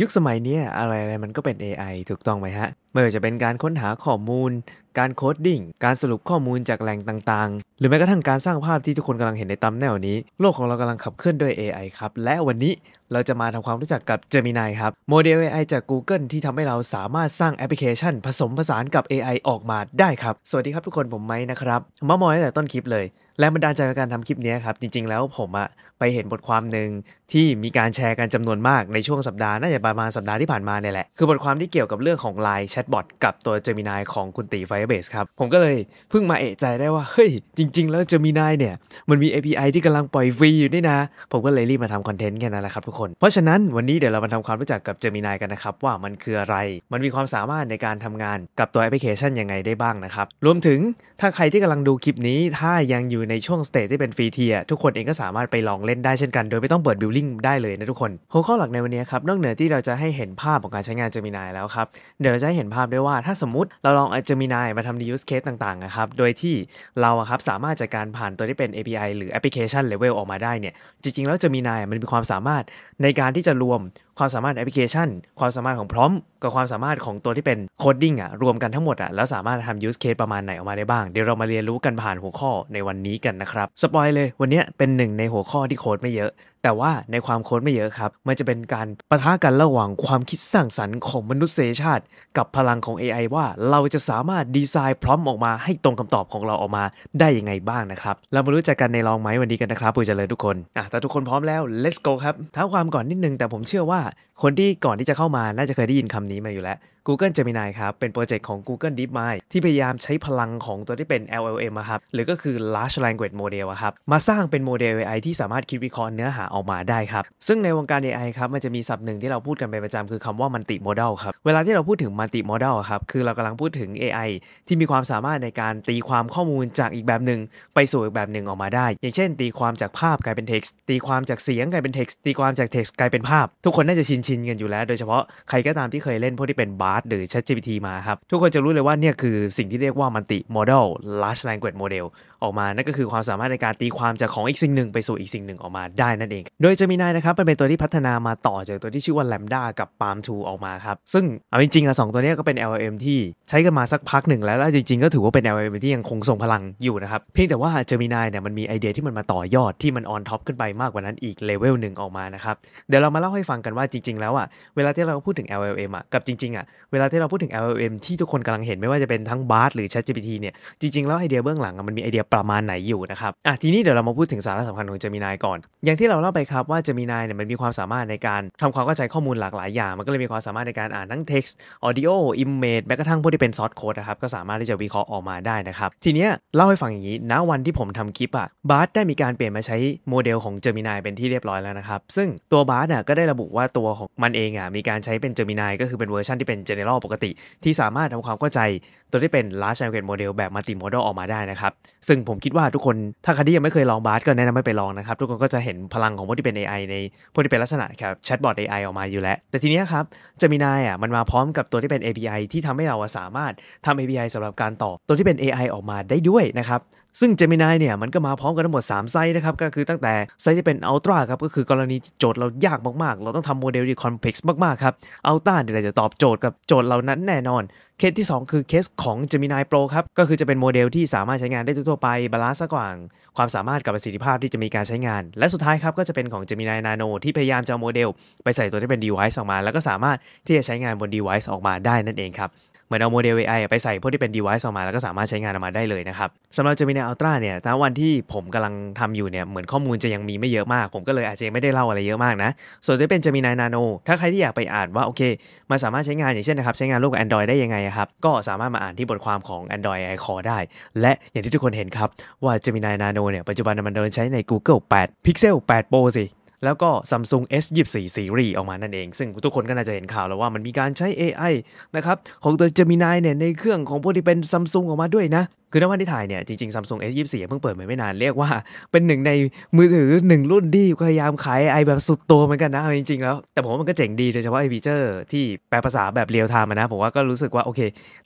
ยุคสมัยนี้อะไรอะไรมันก็เป็น AI ถูกต้องไหมฮะ ไม่ว่าจะเป็นการค้นหาข้อมูล การโคดดิ้ง การสรุปข้อมูลจากแหล่งต่างๆ หรือแม้กระทั่งการสร้างภาพที่ทุกคนกำลังเห็นในตำแนวนี้ โลกของเรากำลังขับเคลื่อนด้วย AI ครับ และวันนี้เราจะมาทำความรู้จักกับ Gemini ครับโมเดล AI จาก Google ที่ทำให้เราสามารถสร้างแอปพลิเคชันผสมผสานกับ AI ออกมาได้ครับ สวัสดีครับทุกคน ผมไม้นะครับ มามอยตั้งแต่ต้นคลิปเลยแรงบันดาลใจในการทำคลิปนี้ครับ จริงๆแล้วผมอะไปเห็นบทความหนึ่งที่มีการแชร์กันจำนวนมาก ในช่วงสัปดาห์ น่าจะประมาณสัปดาห์ที่ผ่านมาเนี่ยแหละ คือบทความที่เกี่ยวกับเรื่องของไลน์แชทบอทกับตัวเจมินายของคุณตีไฟเบสครับ ผมก็เลยเพิ่งมาเอะใจได้ว่า เฮ้ย จริง ๆ แล้วเจมินายเนี่ย มันมี API ที่กำลังปล่อยฟรีอยู่นี่นะผมก็เลยรีบมาทำคอนเทนต์แค่นั้นแหละครับทุกคน เพราะฉะนั้นวันนี้เดี๋ยวเรามาทำความรู้จักกับเจมินายกันนะครับว่ามันคืออะไร มันมีความสามารถในการทำงานกับตัวแอปพลิเคชันยังไงได้บ้างนะครับรวมถึงถ้าใครที่กำลังดูคลิปนี้ถ้ายังอยู่ในช่วงสเตทที่เป็นฟรีเทียทุกคนเองก็สามารถไปลองเล่นได้เช่นกัน โดยไม่ต้องเปิดบิลลิ่งได้เลยนะทุกคน หัวข้อหลักในวันนี้ครับนอกเหนือที่เราจะให้เห็นภาพของการใช้งานจมินายแล้วครับ เดี๋ยวเราจะเห็นภาพด้วยว่า ถ้าสมมติเราลองจมินายมาทำดี s e สเคสต่างๆนะครับ โดยที่เราครับสามารถจัดการผ่านตัวที่เป็น API หรือแอปพลิเคชันเลเวลออกมาได้เนี่ย จริงๆแล้วจมินายมันมีความสามารถในการที่จะรวมความสามารถแอปพลิเคชัน ความสามารถของพร้อม กับความสามารถของตัวที่เป็นโคดดิ้งอ่ะรวมกันทั้งหมดอ่ะแล้วสามารถทำยูสเคสประมาณไหนออกมาได้บ้าง เดี๋ยวเรามาเรียนรู้กันผ่านหัวข้อในวันนี้กันนะครับสปอยเลยวันนี้เป็นหนึ่งในหัวข้อที่โค้ดไม่เยอะแต่ว่าในความโค้ดไม่เยอะครับ มันจะเป็นการประทะกันระหว่างความคิดสร้างสรรค์ของมนุษยชาติ กับพลังของ AI ว่าเราจะสามารถดีไซน์พร้อมออกมาให้ตรงคำตอบของเราออกมาได้ยังไงบ้างนะครับ เรามารู้จักกันในลองไหมวันนี้กันนะครับปุ๋ยเจริญทุกคนอ่ะแต่ทุกคนพร้อมแล้ว let's go ครับ ท้าความก่อนนิดนึง แต่ผมเชื่อว่า คนที่ก่อนที่จะเข้ามาน่าจะเคยได้ยินคำนี้มาอยู่แล้ว Google Gemini ครับเป็นโปรเจกต์ของ Google DeepMind ที่พยายามใช้พลังของตัวที่เป็น LLM ครับหรือก็คือ Large Language Model ครับมาสร้างเป็นโมเดล AI ที่สามารถคิดวิเคราะห์เนื้อหาออกมาได้ครับซึ่งในวงการ AI ครับมันจะมีศัพท์หนึ่งที่เราพูดกันเป็นประจำคือคำว่า Multi m o d e l ครับเวลาที่เราพูดถึง Multi m o d e l ครับคือเรากำลังพูดถึง AI ที่มีความสามารถในการตีความข้อมูลจากอีกแบบหนึ่งไปสู่อีกแบบหนึ่งออกมาได้ อย่างเช่น ตีความจากภาพกลายเป็น text ตีความจากเสียงกลายเป็น text ตีความจาก text กลายเป็นภาพทุกคนน่าจะชินชินกันอยู่แล้ว โดยเฉพาะใครก็ตามที่เคยเล่นพวกที่เป็นบ Bard หรือ ChatGPT มาครับ ทุกคนจะรู้เลยว่าเนี่ยคือสิ่งที่เรียกว่า Multi m o d ด l Large Language Model ออกมา นั่นก็คือความสามารถในการตีความจากของอีกสิ่งหนึ่ง ไปสู่อีกสิ่งหนึ่งออกมาได้นั่นเอง โดยเจมินายนะครับป็นเป็นตัวที่พัฒนามาต่อจากตัวที่ชื่อว่าแลมด้ากับปาล์มทูออกมาครับ ซึ่งเอาจริงๆอะสองตัวนี้ก็เป็น LLM ที่ใช้กันมาสักพักหนึ่งแล้ว และจริงๆ ก็ถือว่าเป็น LLM ที่ยังคงทรงพลังอยู่นะครับ เพียงแต่ว่าเจมินายเนี่ยมันมีไอเดียที่มันมาต่อยอดที่มันออนท็อปขึ้นไปมากกว่านั้นอีกเลเวลหนึ่งออกมานะครับ เดี๋ยวเรามาเล่าให้ฟังกันว่าจริง ๆแล้วอะเวลาที่เราพูดถึง LLM อะกับจริงๆอะเวลาที่เราพูดถึง LLM ที่ทุกคนกำลังเห็นไม่ว่าจะเป็นทั้งาร์ d หรือ ChatGPT เนี่ยจริงๆแล้วไอเดียเบื้องหลังมันมีไอเดียประมาณไหนอยู่นะครับ อ่ะทีนี้เดี๋ยวเรามาพูดถึงสาระสำคัญของเจมินายก่อน อย่างที่เราเล่าไปครับว่าเจมินายเนี่ยมันมีความสามารถในการทำความเข้าใจข้อมูลหลากหลายอย่าง มันก็เลยมีความสามารถในการอ่านทั้งเท็กซ์ออ a u โออิมเมจแม้กระทั่งพวกที่เป็นซอสโค้ดนะครับ ก็สามารถที่จะวิเคราะห์ออกมาได้นะครับ ทีเนี้ยเล่าให้ฟังอย่างนี้ ณ วันที่ผมทำคลิปอะบาร์ดได้มีการเปลี่ยนมาใช้โมเดลของเจมินายเป็นที่เรียบร้อยแล้วนะครับ ซึ่งตัวบาร์ดอะก็ได้ระบุว่าตัวของมันเองอะมีการใช้เป็นเจมินายก็คือเป็นเวอร์ชันที่เป็น general ปกติ ที่สามารถทำความเข้าใจตัวที่เป็น large language model แบบ multimodal ออกมาได้นะครับซึ่งงผมคิดว่าทุกคนถ้าใครที่ยังไม่เคยลองบาร์สก็แนะนำให้ไปลองนะครับ ทุกคนก็จะเห็นพลังของพวกที่เป็น AI ในพวกที่เป็นลักษณะครับแชทบอท AI ออกมาอยู่แล้ว แต่ทีนี้ครับจะมีนายอ่ะมันมาพร้อมกับตัวที่เป็น API ที่ทำให้เราสามารถทำ API สำหรับการต่อตัวที่เป็น AI ออกมาได้ด้วยนะครับซึ่ง Gemini เนี่ยมันก็มาพร้อมกันทั้งหมด 3ไซส์นะครับ ก็คือตั้งแต่ไซส์ที่เป็นอลตร้าครับก็คือกรณีโจทย์เรายากมาก ๆ เราต้องทำโมเดลที่คอมเพล็กซ์มาก ๆ ครับอลตร้าเนี่ยจะตอบโจทย์กับโจทย์เรานั้นแน่นอนเคสที่ 2 คือเคสของ Gemini Pro ครับ ก็คือจะเป็นโมเดลที่สามารถใช้งานได้ทั่วไปบาลานซ์กว่างความสามารถกับประสิทธิภาพที่จะมีการใช้งาน และสุดท้ายครับก็จะเป็นของ Gemini Nano ที่พยายามจะเอาโมเดลไปใส่ตัวที่เป็น device ออกมาแล้วก็สามารถที่จะใช้งานบน device ออกมาได้นั่นเองครับเหมือนเอาโมเดล AI ไปใส่พวกที่เป็น device ออกมาแล้วก็สามารถใช้งานออกมาได้เลยนะครับสำหรับ Gemini Ultra เนี่ยตาวันที่ผมกำลังทำอยู่เนี่ยเหมือนข้อมูลจะยังมีไม่เยอะมาก ผมก็เลยอาจจะไม่ได้เล่าอะไรเยอะมากนะ ส่วนที่เป็น Gemini Nano ถ้าใครที่อยากไปอ่านว่าโอเคมันสามารถใช้งานอย่างเช่นนะครับใช้งานร่วมกับ Android ได้ยังไงครับก็สามารถมาอ่านที่บทความของ Android i c o r ได้ และอย่างที่ทุกคนเห็นครับว่า Gemini Nano เนี่ยปัจจุบันมันโดนใช้ใน Google 8 Pixel 8 Pro สิแล้วก็ Samsung S24 Series ออกมานั่นเอง ซึ่งทุกคนก็น่าจะเห็นข่าวแล้วว่ามันมีการใช้ AI นะครับของตัว Gemini เนี่ยในเครื่องของพวกที่เป็น Samsung ออกมาด้วยนะคือณวันที่ถ่ายเนี่ย จริงๆ Samsung S24 เพิ่งเปิดใหม่ไม่นานเรียกว่าเป็นหนึ่งในมือถือหนึ่งรุ่นที่พยายามขายไอแบบสุดโตเหมือนกันนะจริงๆแล้ว แต่ผมว่ามันก็เจ๋งดีโดยเฉพาะไอฟีเจอร์ที่แปลภาษาแบบเรียลไทม์นะ ผมว่าก็รู้สึกว่า โอเค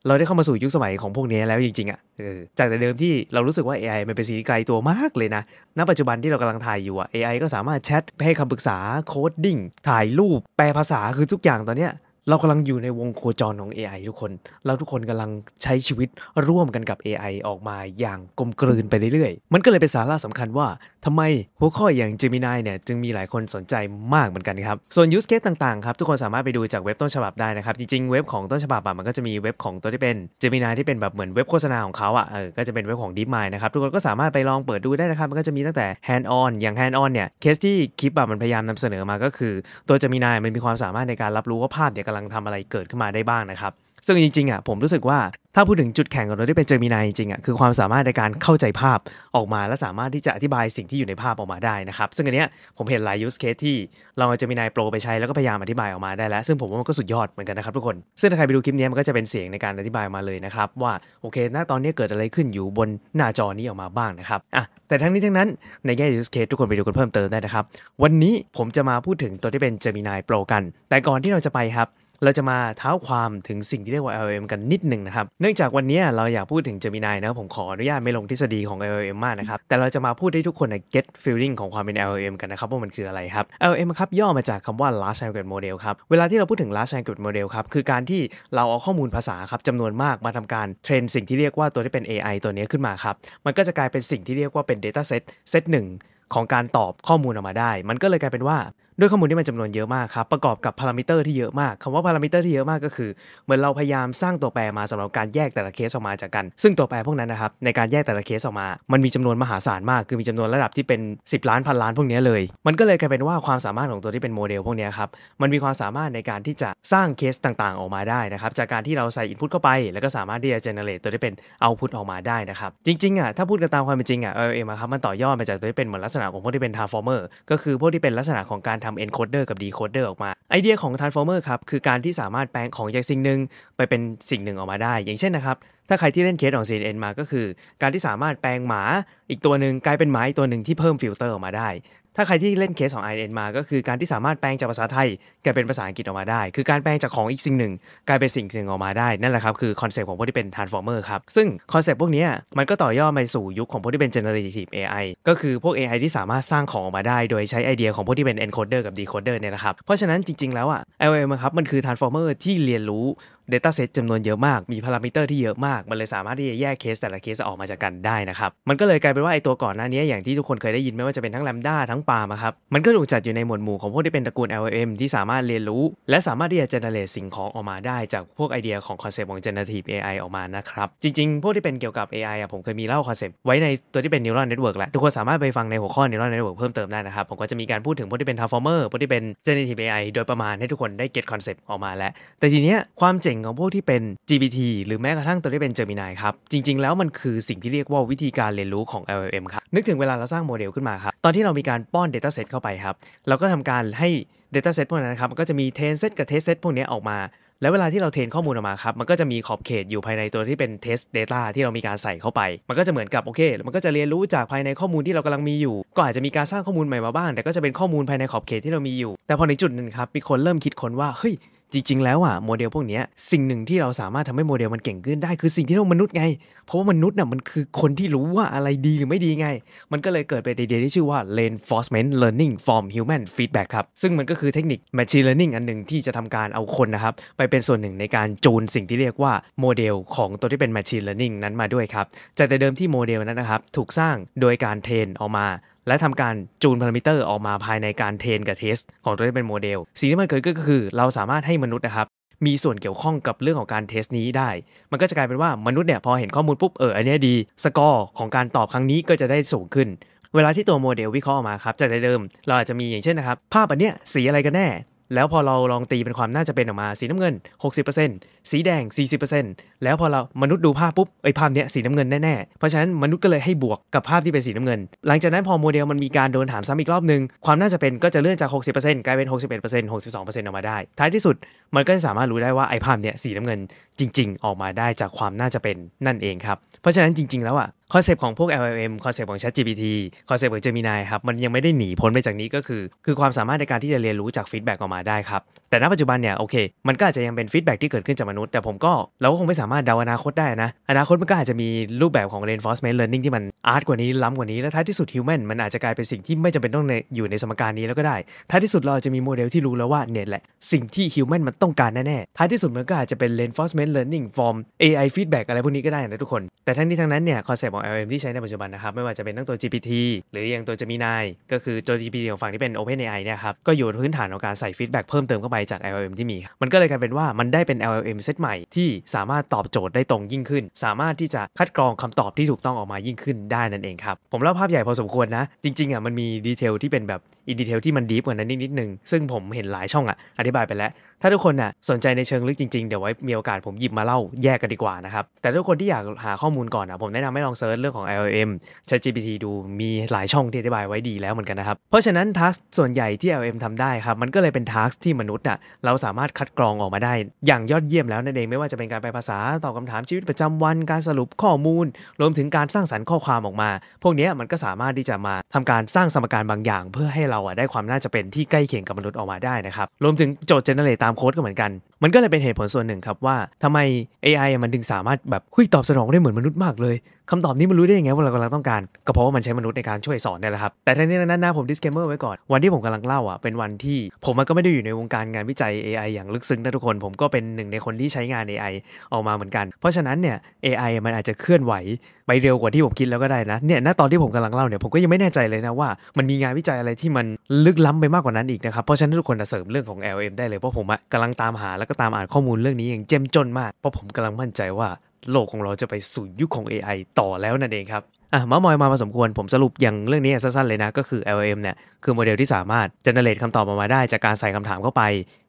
เราได้เข้ามาสู่ยุคสมัยของพวกนี้แล้วจริงๆอะ่ะจากแต่เดิมที่เรารู้สึกว่า AI มันเป็นสิ่งไกลตัวมากเลยนะณปัจจุบันที่เรากำลังถ่ายอยู่อ่ะ AI ก็สามารถแชทให้คำปรึกษาโคดดิ้งถ่ายรูปแปลภาษาคือทุกอย่างตอนเนี้ยเรากำลังอยู่ในวงโคจรของ AI ทุกคน เราทุกคนกำลังใช้ชีวิตร่วมกันกับ AI ออกมาอย่างกลมกลืนไปเรื่อย ๆ มันก็เลยเป็นสาระสำคัญว่าทำไมหัวข้ออย่าง Gemini เนี่ยจึงมีหลายคนสนใจมากเหมือนกันครับ ส่วน use case ต่างๆ ครับทุกคนสามารถไปดูจากเว็บต้นฉบับได้นะครับ จริงๆ เว็บของต้นฉบับมันก็จะมีเว็บของตัวที่เป็น Gemini ที่เป็นแบบเหมือนเว็บโฆษณาของเขาอ่ะเออก็จะเป็นเว็บของ DeepMind นะครับทุกคนก็สามารถไปลองเปิดดูได้นะครับ มันก็จะมีตั้งแต่ hand on อย่าง hand on เนี่ยเคสที่คลิปมันพยายามนํเสนอมาก็คือตัว Gemini มันมีความสามารถในการรับรู้ว่าภาพเนี่ยาลังทำอะไรเกิดขึ้นมาได้บ้างนะครับ ซึ่งจริงๆ อ่ะผมรู้สึกว่าถ้าพูดถึงจุดแข็งของเราที่เป็นเจอมินายจริงๆ อ่ะคือความสามารถในการเข้าใจภาพออกมาและสามารถที่จะอธิบายสิ่งที่อยู่ในภาพออกมาได้นะครับ ซึ่งอันเนี้ย ผมเห็นหลายยูสเคสที่เราเอาเจมินายโปรไปใช้แล้วก็พยายามอธิบายออกมาได้แล้วซึ่งผมว่ามันก็สุดยอดเหมือนกันนะครับทุกคน ซึ่งถ้าใครไปดูคลิปนี้มันก็จะเป็นเสียงในการอธิบายมาเลยนะครับว่าโอเค ณ ตอนนี้เกิดอะไรขึ้นอยู่บนหน้าจอนี้ออกมาบ้างนะครับอ่ะแต่ทั้งนี้ทั้งนั้น ในแง่ยูสเคสทุกคนไปดูกันเพิ่มเติมได้นะครับ วันนี้ผมจะมาพูดถึงตัวที่เป็นเจมินายโปรกัน แต่ก่อนที่เราจะไปครับเราจะมาเท้าความถึงสิ่งที่เรียกว่า LLM กันนิดหนึ่งนะครับ เนื่องจากวันนี้เราอยากพูดถึง Gemini นะ ผมขออนุญาตไม่ลงทฤษฎีของ LLM มากนะครับ แต่เราจะมาพูดให้ทุกคน get feeling ของความเป็น LLM กันนะครับ ว่ามันคืออะไรครับ LLM ครับ ย่อมาจากคำว่า large language model ครับ เวลาที่เราพูดถึง large language model ครับ คือการที่เราเอาข้อมูลภาษาครับจำนวนมากมาทำการเทรนสิ่งที่เรียกว่าตัวที่เป็น AI ตัวนี้ขึ้นมาครับ มันก็จะกลายเป็นสิ่งที่เรียกว่าเป็น data set set หนึ่งของการตอบข้อมูลออกมาได้ มันก็เลยกลายเป็นว่าด้วยข้อมูลที่มันจำนวนเยอะมากครับประกอบกับพารามิเตอร์ที่เยอะมากคำว่าพารามิเตอร์ที่เยอะมากก็คือเหมือนเราพยายามสร้างตัวแปรมาสำหรับการแยกแต่ละเคสออกมาจากกันซึ่งตัวแปรพวกนั้นนะครับในการแยกแต่ละเคสออกมา มันมีจำนวนมหาศาลมาก คือมีจำนวนระดับที่เป็น10ล้านพันล้านพวกนี้เลย มันก็เลยกลายเป็นว่าความสามารถของตัวที่เป็นโมเดลพวกนี้ครับมันมีความสามารถในการที่จะสร้างเคสต่างๆออกมาได้นะครับจากการที่เราใส่อินพุตเข้าไป แล้วก็สามารถที่จะเจเนเรตตัวที่เป็นเอาพุตออกมาได้นะครับจริงๆอ่ะถ้าพูดกันตามความเป็นจริงอ่ะเอเอ็มครับมันต่อยอดมาจากตัวที่เป็นเหมือนลักษณะของพวกที่เป็นทาร์ฟอร์เมอร์ก็คือพวกที่เป็นลักษณะของการทำ encoder กับ decoder ออกมา ไอเดียของ transformer ครับ คือการที่สามารถแปลงของจากสิ่งหนึ่งไปเป็นสิ่งหนึ่งออกมาได้ อย่างเช่นนะครับ ถ้าใครที่เล่นเคสของ CNN มาก็คือการที่สามารถแปลงหมาอีกตัวหนึ่งกลายเป็นหมาอีกตัวหนึ่งที่เพิ่มฟิลเตอร์ออกมาได้ถ้าใครที่เล่นเคสของ i n มา ก็คือการที่สามารถแปลงจากภาษาไทยกลายเป็นภาษาอังกฤษออกมาได้ คือการแปลงจากของอีกสิ่งหนึ่ง กลายเป็นสิ่งหนึ่งออกมาได้ นั่นแหละครับ คือคอนเซปต์ของพวกที่เป็น transformer ครับ ซึ่งคอนเซปต์พวกนี้มันก็ต่อยอดไปสู่ยุคของพวกที่เป็น generative AI ก็คือพวก AI ที่สามารถสร้างของออกมาได้ โดยใช้ไอเดียของพวกที่เป็น encoder กับ decoder เนี่ยนะครับ เพราะฉะนั้นจริง ๆ แล้วอะ LLM ครับ มันคือ transformer ที่เรียนรู้ Data Set จำนวนเยอะมาก มีพารามิเตอร์ที่เยอะมาก มันเลยสามารถที่จะแยกเคสแต่ละเคสออกมาจากกันได้นะครับ มันก็เลยกลายเป็นว่าไอตัวก่อนหน้านี้อย่างที่ทุกคนเคยได้ยินไม่ว่าจะเป็นทั้งแลมด้าทั้งปาล์มครับ มันก็ถูกจัดอยู่ในหมวดหมู่ของพวกที่เป็นตระกูล LLM ที่สามารถเรียนรู้ และสามารถที่จะจนเนอเร e สิ่งของออกมาได้จากพวกไอเดียของคอนเซปต์ของ generative AI ออกมานะครับ จริงๆ พวกที่เป็นเกี่ยวกับ AI อ่ะผมเคยมีเล่าคอนเซปต์ไว้ในตัวที่เป็น neural network แล้วทุกคนสามารถไปฟังในหัวข้อ neural network เพิ่มเติมได้นะครับ ผมก็จะมีการพูดถึงพวกที่เป็น transformer พวกที่เป็น generative AI โดยประมาณให้ทุกคนได้ get concept ออกมาแล้วแต่ทีเนี้ยความเจจ๋งของพวกที่เป็น GPT หรือแม้กระทั่งตัวที่เป็น Gemini ครับ จริง ๆ แล้วมันคือสิ่งที่เรียกว่าวิธีการเรียนรู้ของ LLM ครับ นึกถึงเวลาเราสร้างโมเดลขึ้นมาครับ ตอนที่เรามีการป้อน Dataset เข้าไปครับ เราก็ทำการให้ Dataset พวกนั้นครับก็จะมี Train Set กับ Test Set พวกนี้ออกมา แล้วเวลาที่เราเทรนข้อมูลออกมาครับ มันก็จะมีขอบเขตอยู่ภายในตัวที่เป็น test data ที่เรามีการใส่เข้าไป มันก็จะเหมือนกับโอเค มันก็จะเรียนรู้จากภายในข้อมูลที่เรากำลังมีอยู่ ก็อาจจะมีการสร้างข้อมูลใหม่มาบ้าง แต่ก็จะเป็นข้อมูลภายในขอบเขตที่เรามีอยู่แต่พอในจุดหนึ่งครับมีคนเริ่มคิดค้นว่าเฮ้ยจริงๆ แล้วอ่ะโมเดลพวกนี้สิ่งหนึ่งที่เราสามารถทำให้โมเดลมันเก่งขึ้นได้คือสิ่งที่เรามนุษย์ไง เพราะว่ามนุษย์น่ะมันคือคนที่รู้ว่าอะไรดีหรือไม่ดีไง มันก็เลยเกิดเป็นไอเดียที่ชื่อว่า reinforcement learning from human feedback ครับ ซึ่งมันก็คือเทคนิค machine learning อันหนึ่งที่จะทำการเอาคนนะครับ ไปเป็นส่วนหนึ่งในการจูนสิ่งที่เรียกว่าโมเดลของตัวที่เป็น machine learning นั้นมาด้วยครับจากแต่เดิมที่โมเดลนั้นนะครับ ถูกสร้างโดยการเทรนออกมาและทำการจูนพารามิเตอร์ออกมาภายในการเทรนกับเทส ของตัวที่เป็นโมเดลสิ่งที่มันเกิดก็คือเราสามารถให้มนุษย์นะครับมีส่วนเกี่ยวข้องกับเรื่องของการเทสนี้ได้ มันก็จะกลายเป็นว่ามนุษย์เนี่ยพอเห็นข้อมูลปุ๊บเอออันนี้ดีสกอร์ของการตอบครั้งนี้ก็จะได้สูงขึ้น เวลาที่ตัวโมเดลวิเคราะห์ออกมาครับจากเดิมเราอาจจะมีอย่างเช่นนะครับ ภาพอันเนี้ยสีอะไรกันแน่แล้วพอเราลองตีเป็นความน่าจะเป็นออกมาสีน้ำเงิน 60%สีแดง40%แล้วพอเรามนุษย์ดูภาพปุ๊บไอ้ภาพเนี้ยสีน้ำเงินแน่ๆ เพราะฉะนั้นมนุษย์ก็เลยให้บวกกับภาพที่เป็นสีน้ำเงิน หลังจากนั้นพอโมเดลมันมีการโดนถามซ้ำอีกรอบนึงความน่าจะเป็นก็จะเลื่อนจาก60%กลายเป็น61% 62%ออกมาได้ ท้ายที่สุดมันก็จะสามารถรู้ได้ว่าไอ้ภาพเนี้ยสีน้ำเงิน จริง ๆ ออกมาได้จากความน่าจะเป็นนั่นเองครับ เพราะฉะนั้นจริง ๆ แล้วอ่ะคอนเซปต์ของพวก LLM คอนเซปต์ของ ChatGPT คอนเซปต์ของ Gemini ครับ มันยังไม่ได้หนีพ้นไปจากนี้ก็คือ คือความสามารถในการที่จะเรียนรู้จากฟีดแบ็กออกมาได้ครับ แต่ณปัจจุบันเนี่ยโอเค มันก็อาจจะยังเป็นฟีดแบ็กที่เกิดขึ้นจากมนุษย์ แต่ผมก็เราก็คงไม่สามารถเดาอนาคตได้นะ อนาคตมันก็อาจจะมีรูปแบบของ reinforcement learning ที่มันอาร์ตกว่านี้ล้ำกว่านี้ และท้ายที่สุด human มันอาจจะกลายเป็นสิ่งที่ไม่จำเป็นต้องอยู่ในสมการนี้แล้วก็ได้ ท้ายที่สุดเราจะมีโมเดลที่รู้แล้วว่าเนี่ยแหละสิ่งที่ human มันต้องการแน่ๆท้ายที่สุดมันก็อาจจะเป็น reinforcement learning f o m AI feedback อะไรพวกนี้ก็ได้นะทุกคนแต่ทั้งนี้ทั้งนั้นเนี่ยคอนเซปต์ของ LM l ที่ใช้ในปัจจุบันนะครับ ไม่ว่าจะเป็นตั้งตัว GPT หรืออย่างตัว Gemini ก็คือ ตัว GPT ของฝั่งที่เป็น OpenAI เนี่ยครับ ก็อยู่พื้นฐานของการใส่ฟีดแบ็กเพิ่มเติมเข้าไปจาก LLM ที่มีมันก็เลยกลายเป็นว่ามันได้เป็น LLM เซตใหม่ที่สามารถตอบโจทย์ได้ตรงยิ่งขึ้น สามารถที่จะคัดกรองคำตอบที่ถูกต้องออกมายิ่งขึ้นได้นั่นเองครับผมเล่าภาพใหญ่พอสมควรนะ จริงๆอ่ะมันมีดีเทลที่เป็นแบบอินดีเทลที่มันดีฟกว่านั้นนิดนึงซึ่งผมเห็นหลายช่องอ่ะอธิบายไปแล้วถ้าทุกคนน่ะสนใจในเชิงลึกจริง ๆ เดี๋ยวไว้มีโอกาสผมหยิบมาเล่าแยกกันดีกว่านะครับ แต่ทุกคนที่อยากหาข้อมูลก่อนนะผมแนะนำให้ลองเซิร์ชเรื่องของ LLM ChatGPT ดูมีหลายช่องที่อธิบายไว้ดีแล้วเหมือนกันนะครับ เพราะฉะนั้นทัสส่วนใหญ่ที่ LLM ทำได้ครับมันก็เลยเป็นทัสที่มนุษย์น่ะเราสามารถคัดกรองออกมาได้ อย่างยอดเยี่ยมแล้วนั่นเองไม่ว่าจะเป็นการแปลภาษาตอบคาถามชีวิตประจำวัน การสรุปข้อมูล รวมถึงการสร้างสรรค์ข้อความออกมา พวกนี้มันก็สามารถที่จะมาทำการสร้างสมการบางอย่าง เพื่อให้เราอ่ะได้ความน่าจะเป็นที่ใกล้เคียงกับมนุษย์ออกมาได้นะครับรวมถึงโจทย์เจเนเรตตามามโค้ดก็เหมือนกัน มันก็เลยเป็นเหตุผลส่วนหนึ่งครับ ว่า ทำไม AI มันถึงสามารถ แบบคุยตอบสนองได้เหมือนมนุษย์มากเลยคำตอบนี้มันรู้ได้ยังไงว่าเรากำลังต้องการก็เพราะว่ามันใช้มนุษย์ในการช่วยสอนนี่แหละครับ แต่ทั้งนี้นั้น้น้าผม disclaimer ไว้ก่อนวันที่ผมกำลังเล่าอ่ะเป็นวันที่ ผมก็ไม่ได้อยู่ในวงการงานวิจัย AI อย่างลึกซึ้งนะทุกคน ผมก็เป็นหนึ่งในคนที่ใช้งาน AI ออกมาเหมือนกัน เพราะฉะนั้นเนี่ย AI มันอาจจะเคลื่อนไหวไปเร็วกว่าที่ผมคิดแล้วก็ได้นะเนี่ยณตอนที่ผมกำลังเล่าเนี่ยผมก็ยังไม่แน่ใจเลยนะว่า มันมีงานวิจัยอะไรที่มันลึกล้ำไปมากกว่านั้นอีกนะครับเพราะฉะนั้นทุกคนเสริมเรื่องของ LM ได้เลยเพราะผมกำลังตามหาแล้วก็ตามอ่านข้อมูลเรื่องนี้อย่างเจ้มจนมากเพราะผมกำลังมั่นใจว่า โลกของเราจะไปสู่ยุคของ AI ต่อแล้วนั่นเองครับอ่ะมามอยมาพอสมควร ผมสรุปอย่างเรื่องนี้สั้นๆเลยนะก็คือ LLM เนี่ยคือโมเดลที่สามารถเจเนเรตคำตอบออกมาได้ จากการใส่คำถามเข้าไป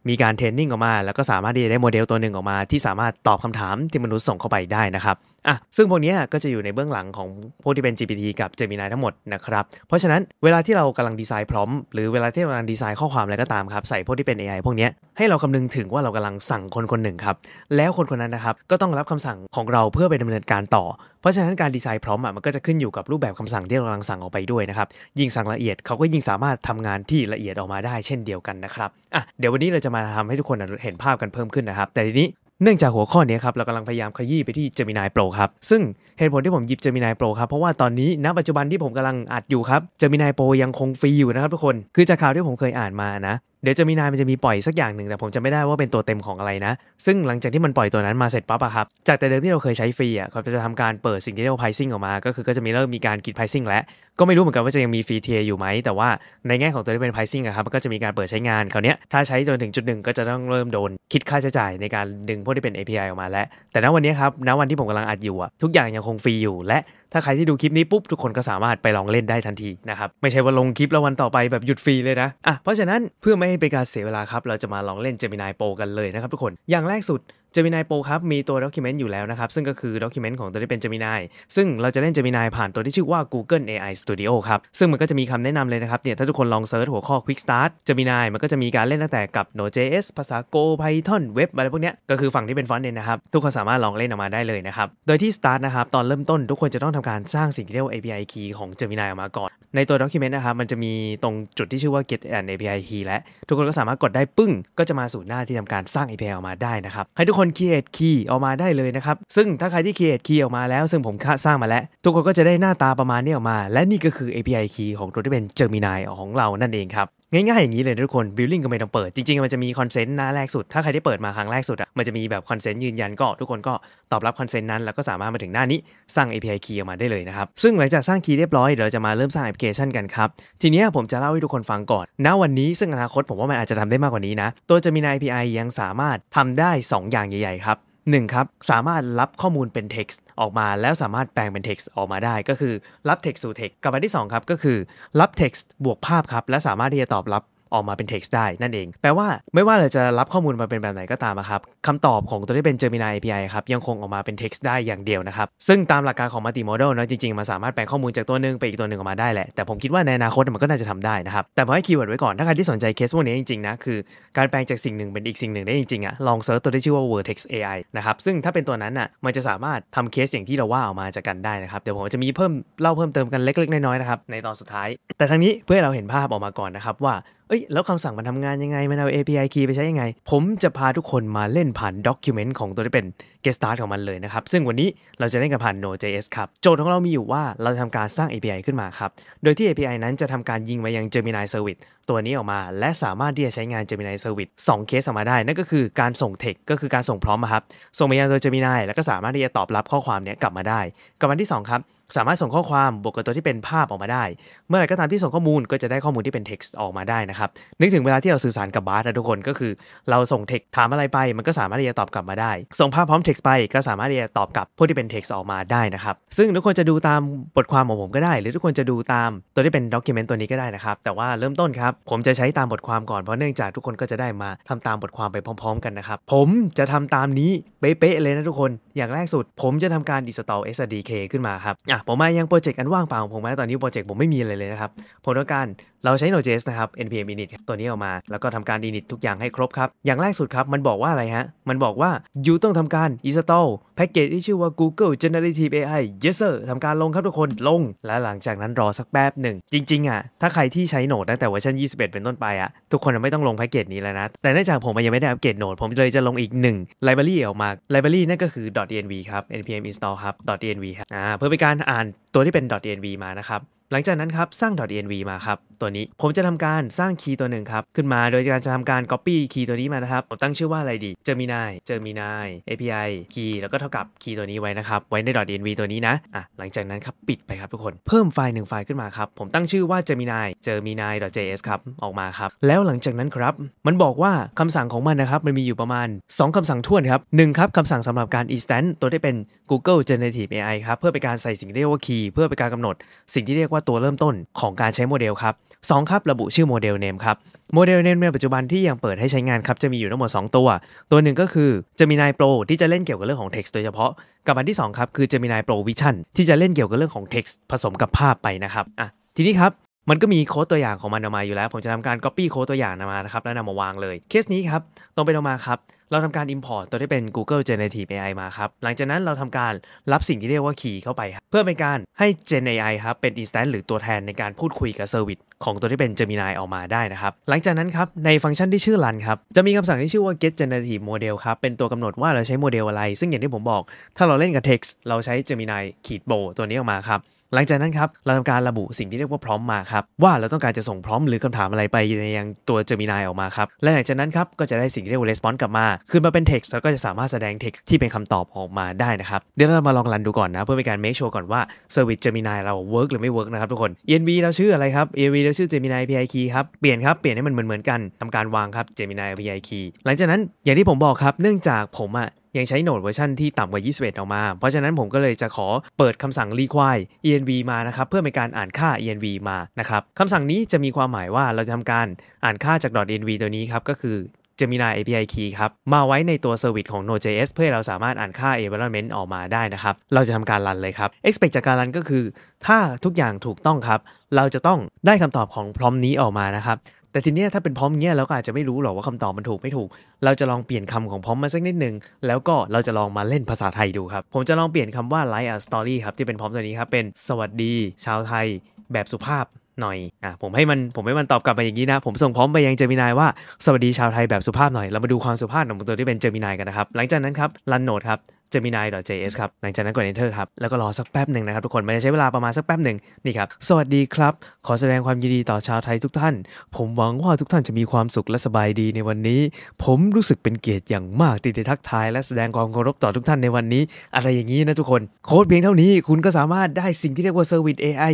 มีการเทรนนิ่งออกมา แล้วก็สามารถที่จะได้โมเดลตัวหนึ่งออกมา ที่สามารถตอบคำถามที่มนุษย์ส่งเข้าไปได้นะครับอ่ะซึ่งพวกนี้ก็จะอยู่ในเบื้องหลังของ พวกที่เป็น GPT กับ Gemini ทั้งหมดนะครับเพราะฉะนั้นเวลาที่เรากำลังดีไซน์พร้อมหรือเวลาที่กำลังดีไซน์ข้อความอะไรก็ตามครับใส่พวกที่เป็น AI พวกนี้ให้เราคำนึงถึงว่าเรากำลังสั่งคนคนหนึ่งครับแล้วคนคนนั้นนะครับก็ต้องรับคำสั่งของเราเพื่อไปดำเนินการต่อเพราะฉะนั้นการดีไซน์พร้อมอ่ะมันก็จะขึ้นอยู่กับรูปแบบคำสั่งที่เรากำลังสั่งออกไปด้วยนะครับยิ่งสั่งละเอียดเขาก็ยิ่งสามารถทำงานที่ละเอียดออกมาได้เช่นเดียวกันนะครับอ่ะเดี๋ยววันนี้เราจะมาทำให้ทุกคนเห็นภาพกันเพิ่มขึ้นนะครับแต่ทีนี้เนื่องจากหัวข้อนี้ครับเรากำลังพยายามขยี้ไปที่ Gemini Pro ครับซึ่งเหตุผลที่ผมหยิบ Gemini Pro ครับเพราะว่าตอนนี้ณปัจจุบันที่ผมกำลังอัดอยู่ครับ Gemini Pro ยังคงฟรีอยู่นะครับทุกคนคือจากข่าวที่ผมเคยอ่านมานะเดี๋ยวจะมีนายมันจะมีปล่อยสักอย่างหนึ่งแต่ผมจะไม่ได้ว่าเป็นตัวเต็มของอะไรนะ ซึ่งหลังจากที่มันปล่อยตัวนั้นมาเสร็จปั๊บอะครับ จากแต่เดิมที่เราเคยใช้ฟรีอะเขาจะทำการเปิดสิ่งที่เรียกว่า pricing ออกมา ก็คือก็จะมีเริ่มมีการกิด pricing แล้วก็ไม่รู้เหมือนกันว่าจะยังมีฟรีเทียอยู่ไหมแต่ว่าในแง่ของตัวที่เป็น pricing อะครับมันก็จะมีการเปิดใช้งานคราวนี้ถ้าใช้จนถึงจุดหนึ่งก็จะต้องเริ่มโดน คิดค่าใช้จ่ายในการดึงพวกที่เป็น API ออกมาแล้วแต่ณวันนี้ครับณวันที่ผมกำลังอัดอยู่อะทุกอย่างยังคงฟรีอยู่และถ้าใครที่ดูคลิปนี้ปุ๊บ ทุกคนก็สามารถไปลองเล่นได้ทันทีนะครับ ไม่ใช่ว่าลงคลิปแล้ววันต่อไปแบบหยุดฟรีเลยนะอ่ะเพราะฉะนั้นเพื่อไม่ให้เป็นการเสียเวลาครับ เราจะมาลองเล่นเจมินายโปกันเลยนะครับทุกคนอย่างแรกสุดจมินายโปรครับมีตัวด็อกิเมนต์อยู่แล้วนะครับ ซึ่งก็คือด็อกิเมนต์ของตัวที่เป็นจมินายซึ่งเราจะเล่นจมินายผ่านตัวที่ชื่อว่า Google AI Studio ครับ ซึ่งมันก็จะมีคำแนะนำเลยนะครับเนี่ยถ้าทุกคนลองเซิร์ชหัวข้อ Quick Start จมินายมันก็จะมีการเล่นตั้งแต่กับ Node.js ภาษา Go Python Web อะไรพวกเนี้ยก็คือฝั่งที่เป็นฟอนต์เองนะครับ ทุกคนสามารถลองเล่นออกมาได้เลยนะครับโดยที่ Start นะครับตอนเริ่มต้นทุกคนจะต้องทำการสร้างสิ่งที่เรียกว่า API key ของจมินายออกมาก่อน ในตัวด็อกิเมนต์นะครับมันจะมีตรงจุดที่ชื่อว่า get an API key และทุกคนก็สามารถกดได้ปึ้ง ก็จะมาสู่หน้าที่ทาการสร้าง API ออกมาได้นะครับให้ทุกคนคนคีเอคีย์ออกมาได้เลยนะครับ ซึ่งถ้าใครที่คีเอคีย์ออกมาแล้วซึ่งผมสร้างมาแล้ว ทุกคนก็จะได้หน้าตาประมาณนี้ออกมา และนี่ก็คือ API key ของตัวที่เป็น Gemini ของเรานั่นเองครับง่ายๆอย่างนี้เลยทุกคนบิลลิ่งก็ไม่ต้องเปิดจริงๆมันจะมีคอนเซนต์หน้าแรกสุด ถ้าใครได้เปิดมาครั้งแรกสุดอ่ะมันจะมีแบบคอนเซนต์ยืนยันก็ทุกคนก็ตอบรับคอนเซนต์นั้น แล้วก็สามารถมาถึงหน้านี้สร้าง API key ออกมาได้เลยนะครับ ซึ่งหลังจากสร้างคีย์เรียบร้อยเดี๋ยวจะมาเริ่มสร้างแอปพลิเคชันกันครับ ทีนี้ผมจะเล่าให้ทุกคนฟังก่อนณวันนี้ซึ่งอนาคตผมว่ามันอาจจะทำได้มากกว่านี้นะตัวจะมีใน API ยังสามารถทำได้ 2 อย่างใหญ่ๆครับ1ครับ สามารถรับข้อมูลเป็น text ออกมา แล้วสามารถแปลงเป็น text ออกมาได้ ก็คือรับ text สู่ text กับอันที่2ครับ ก็คือ รับ text บวกภาพครับ และสามารถที่จะตอบรับออกมาเป็น text ได้นั่นเองแปลว่าไม่ว่าเราจะรับข้อมูลมาเป็นแบบไหนก็ตามครับคำตอบของตัวที่เป็น Gemini API ครับยังคงออกมาเป็น text ได้อย่างเดียวนะครับ ซึ่งตามหลักการของ m u l t i m o d e l นะจริงๆมันสามารถแปลงข้อมูลจากตัวนึงไปอีกตัวหนึ่งออกมาได้แหละแต่ผมคิดว่าในอนาคตมันก็น่าจะทำได้นะครับแต่ผมให้คีย์เวิร์ดไว้ก่อนถ้าใครที่สนใจเคสพวกนี้จริงๆนะคือการแปลงจากสิ่งหนึ่งเป็นอีกสิ่งหนึ่งได้จริงๆอ่ะลองเซิร์ชตัวที่ชื่อว่า Vertex AI นะครับซึ่งถ้าเป็นตัวนั้นอ่ะมันจะสามารถทำเคสอย่างที่เราว่าออกมาจากกันได้นะครับเดี๋ยวผมจะมีเพิ่มเล่าเพิ่มเติมกันเล็กๆ น้อยๆนะครับในตอนสุดท้าย แต่ทั้งนี้เพื่อให้เราเห็นภาพออกมาก่อนนะครับว่าเอ้ยแล้วคำสั่งมันทำงานยังไง มันเอา API key ไปใช้ยังไง ผมจะพาทุกคนมาเล่นผ่านด็อกิ e เมนต์ของตัวที่เป็น get start ของมันเลยนะครับ ซึ่งวันนี้เราจะเล่นกับผ่าน Node.js ครับ โจทย์ของเรามีอยู่ว่าเราทำการสร้าง API ขึ้นมาครับ โดยที่ API นั้นจะทำการยิงไปยัง Gemini Service ตัวนี้ออกมาและสามารถที่จะใช้งาน Gemini Service 2 เคสออกมาได้ นั่นก็คือการส่ง text ก็คือการส่งพร้อมครับส่งไปยังตัว Gemini แล้วก็สามารถที่จะตอบรับข้อความนี้กลับมาได้กับวันที่ 2 ครับสามารถส่งข้อความบวกกับตัวที่เป็นภาพออกมาได้ เมื่อไหร่ก็ตามที่ส่งข้อมูลก็จะได้ข้อมูลที่เป็นเท็กซ์ออกมาได้นะครับนึกถึงเวลาที่เราสื่อสารกับบาร์นะทุกคนก็คือ เราส่ง็กซ์ถามอะไรไปมันก็สามารถที่จะตอบกลับมาได้ ส่งภาพพร้อมเท็กซ์ไปก็สามารถที่จะตอบกลับพวกที่เป็นเท็กซ์ออกมาได้นะครับ ซึ่งทุกคนจะดูตามบทความของผมก็ได้ หรือทุกคนจะดูตามตัวที่เป็นด็อกิเมนตัวนี้ก็ได้นะครับแต่ว่าเริ่มต้นครับ ผมจะใช้ตามบทความก่อนเพราะเนื่องจากทุกคนก็จะได้มาทำตามบทความไปพร้อม ๆ กันนะครับผมจะทำตามนี้เป๊ะๆเลยนะทุกคนอย่างแรกสุด ผมจะทำการ install SDK ขึ้นมาครับอ่ะผมมายังโปรเจกต์อันว่างเปล่าของผมนะตอนนี้โปรเจกต์ผมไม่มีอะไรเลยนะครับ ผมต้องการเราใช้ Node.js นะครับ npm init ตัวนี้ออกมา แล้วก็ทำการ init ทุกอย่างให้ครบครับ อย่างแรกสุดครับมันบอกว่าอะไรฮะ มันบอกว่า you ต้องทำการ install แพ็กเกจที่ชื่อว่า Google Generative AI yes sir ทำการลงครับทุกคนลงและหลังจากนั้นรอสักแป๊บหนึ่ง จริงๆอ่ะถ้าใครที่ใช้โน e ตั้งแต่เวอร์ชัน21 เป็นต้นไปอ่ะทุกคนไม่ต้องลงแพ็กเกจนี้แล้วนะแต่เนื่องจากผมยังไม่ได้อัปเกรดโน e ผมเลยจะลงอีก1 library ออกมา library นั่นก็คือ .env ครับ npm install ครับ .env ครับอ่าเพื่อเป็นการอ่านตัวที่เป็น .env มานะครับหลังจากนั้นครับ สร้าง .env มาครับ ตัวนี้ผมจะทำการสร้างคีย์ตัวหนึ่งครับ ขึ้นมาโดยการจะทำการ copy คีย์ตัวนี้มานะครับ ผมตั้งชื่อว่าอะไรดี Gemini Gemini API คีย์แล้วก็ เท่ากับคีย์ตัวนี้ไว้นะครับ ไว้ใน .env ตัวนี้นะอ่ะหลังจากนั้นครับ ปิดไปครับทุกคน เพิ่มไฟล์หนึ่งไฟล์ขึ้นมาครับ ผมตั้งชื่อว่า Gemini Gemini .js ครับออกมาครับแล้วหลังจากนั้นครับมันบอกว่าคำสั่งของมันนะครับมันมีอยู่ประมาณ 2 คำสั่งท่วนครับหนึ่งครับคำสั่งสำหรับการ instance ตัวที่เป็น Google Generative AI ครับเพื่อเป็นการใส่สิ่งที่เรียกว่าคีย์เพื่อเป็นการกำหนดสิ่งที่เรียกว่าตัวเริ่มต้นของการใช้โมเดลครับ2ครับระบุชื่อโมเดลเนมครับโมเดลเนมในปัจจุบันที่ยังเปิดให้ใช้งานครับจะมีอยู่ทั้งหมด 2 ตัว ตัวหนึ่งก็คือจะมีนายโปรที่จะเล่นเกี่ยวกับเรื่องของเท็กซ์โดยเฉพาะ กับอันที่ 2ครับคือจะมีนายโปรวิชั่นที่จะเล่นเกี่ยวกับเรื่องของเท็กซ์ผสมกับภาพไปนะครับอ่ะทีนี้ครับมันก็มีโค้ดตัวอย่างของมันออกมาอยู่แล้ว ผมจะทำการปปี้โค้ดตัวอย่างมา นะครับแล้วนำมาวางเลยเคสนี้ครับตรงไปตรงมาครับเราทำการ Import ตัวที่เป็น Google Generative AI มาครับ หลังจากนั้นเราทำการรับสิ่งที่เรียกว่าีย์เข้าไปเพื่อเป็นการให้ Gen AI ครับเป็น Instant หรือตัวแทนในการพูดคุยกับ Service ของตัวที่เป็น Gemini ออกมาได้นะครับหลังจากนั้นครับในฟังก์ชันที่ชื่อ Run ครับจะมีคำสั่งที่ชื่อว่า get generative model ครับเป็นตัวกำหนดว่าเราใช้โมเดลอะไร ซึ่งอย่างที่ผมบอก ถ้าเราเล่นกับ text เราใช้ Gemini ขีดโบตัวนี้ออกมาครับหลังจากนั้นครับเราทำการระบุสิ่งที่เรียกว่าพร้อมมาครับว่าเราต้องการจะส่งพร้อมหรือคำถามอะไรไปในยังตัว Gemini ออกมาครับและหลังจากนั้นครับก็จะได้สิ่งที่เรียกว่า response กลับมาขึ้นมาเป็น text แล้วก็จะสามารถแสดง text ที่เป็นคำตอบออกมาได้นะครับเดี๋ยวเรามาลองรันดูก่อนนะ เพื่อเป็นการ make sure ก่อนว่า service Gemini เรา work หรือไม่ work นะครับทุกคน ENV เราชื่ออะไรครับ ENV เราชื่อ Gemini API key ครับ เปลี่ยนครับ เปลี่ยนให้มันเหมือนเหมือนกันทำการวางครับ Gemini API key หลังจากนั้นอย่างที่ผมบอกครับ เนื่องจากผมอะยังใช้โหนดเวอร์ชันที่ต่ำกว่า 21ออกมา เพราะฉะนั้นผมก็เลยจะขอเปิดคำสั่ง require env มานะครับเพื่อเป็นการอ่านค่า env มานะครับคำสั่งนี้จะมีความหมายว่าเราจะทำการอ่านค่าจาก .env ตัวนี้ครับก็คือ Gemini API Key ครับ มาไว้ในตัว Service ของ Node.js เพื่อเราสามารถอ่านค่า environment ออกมาได้นะครับ เราจะทำการรันเลยครับ expect จากการรันก็คือ ถ้าทุกอย่างถูกต้องครับ เราจะต้องได้คำตอบของพร้อมนี้ออกมานะครับ แต่ทีเนี้ยถ้าเป็นพร้อมเงี้ยเราก็อาจจะไม่รู้หรอกว่าคำตอบมันถูกไม่ถูก เราจะลองเปลี่ยนคำของพร้อมมาสักนิดนึงแล้วก็เราจะลองมาเล่นภาษาไทยดูครับผมจะลองเปลี่ยนคำว่า like a story ครับที่เป็นพร้อมตัวนี้ครับเป็นสวัสดีชาวไทย แบบสุภาพหน่อยอ่ะผมให้มันผมให้มันตอบกลับมาอย่างนี้นะ ผมส่งพร้อมไปยังเจมินายว่า สวัสดีชาวไทยแบบสุภาพหน่อย เรามาดูความสุภาพของตัวที่เป็นเจมินายกันนะครับ หลังจากนั้นครับ ลันโนดครับ gemini.js ครับหลังจากนั้นกด enter ครับแล้วก็รอสักแป๊บหนึ่งนะครับทุกคนมันจะใช้เวลาประมาณสักแป๊บหนึ่งนี่ครับสวัสดีครับ ขอแสดงความยินดีต่อชาวไทยทุกท่าน ผมหวังว่าทุกท่านจะมีความสุขและสบายดีในวันนี้ ผมรู้สึกเป็นเกียรติอย่างมากที่ได้ทักทายและแสดงความเคารพต่อทุกท่านในวันนี้ อะไรอย่างนี้นะทุกคนโค้ดเพียงเท่านี้คุณก็สามารถได้สิ่งที่เรียกว่า Service AI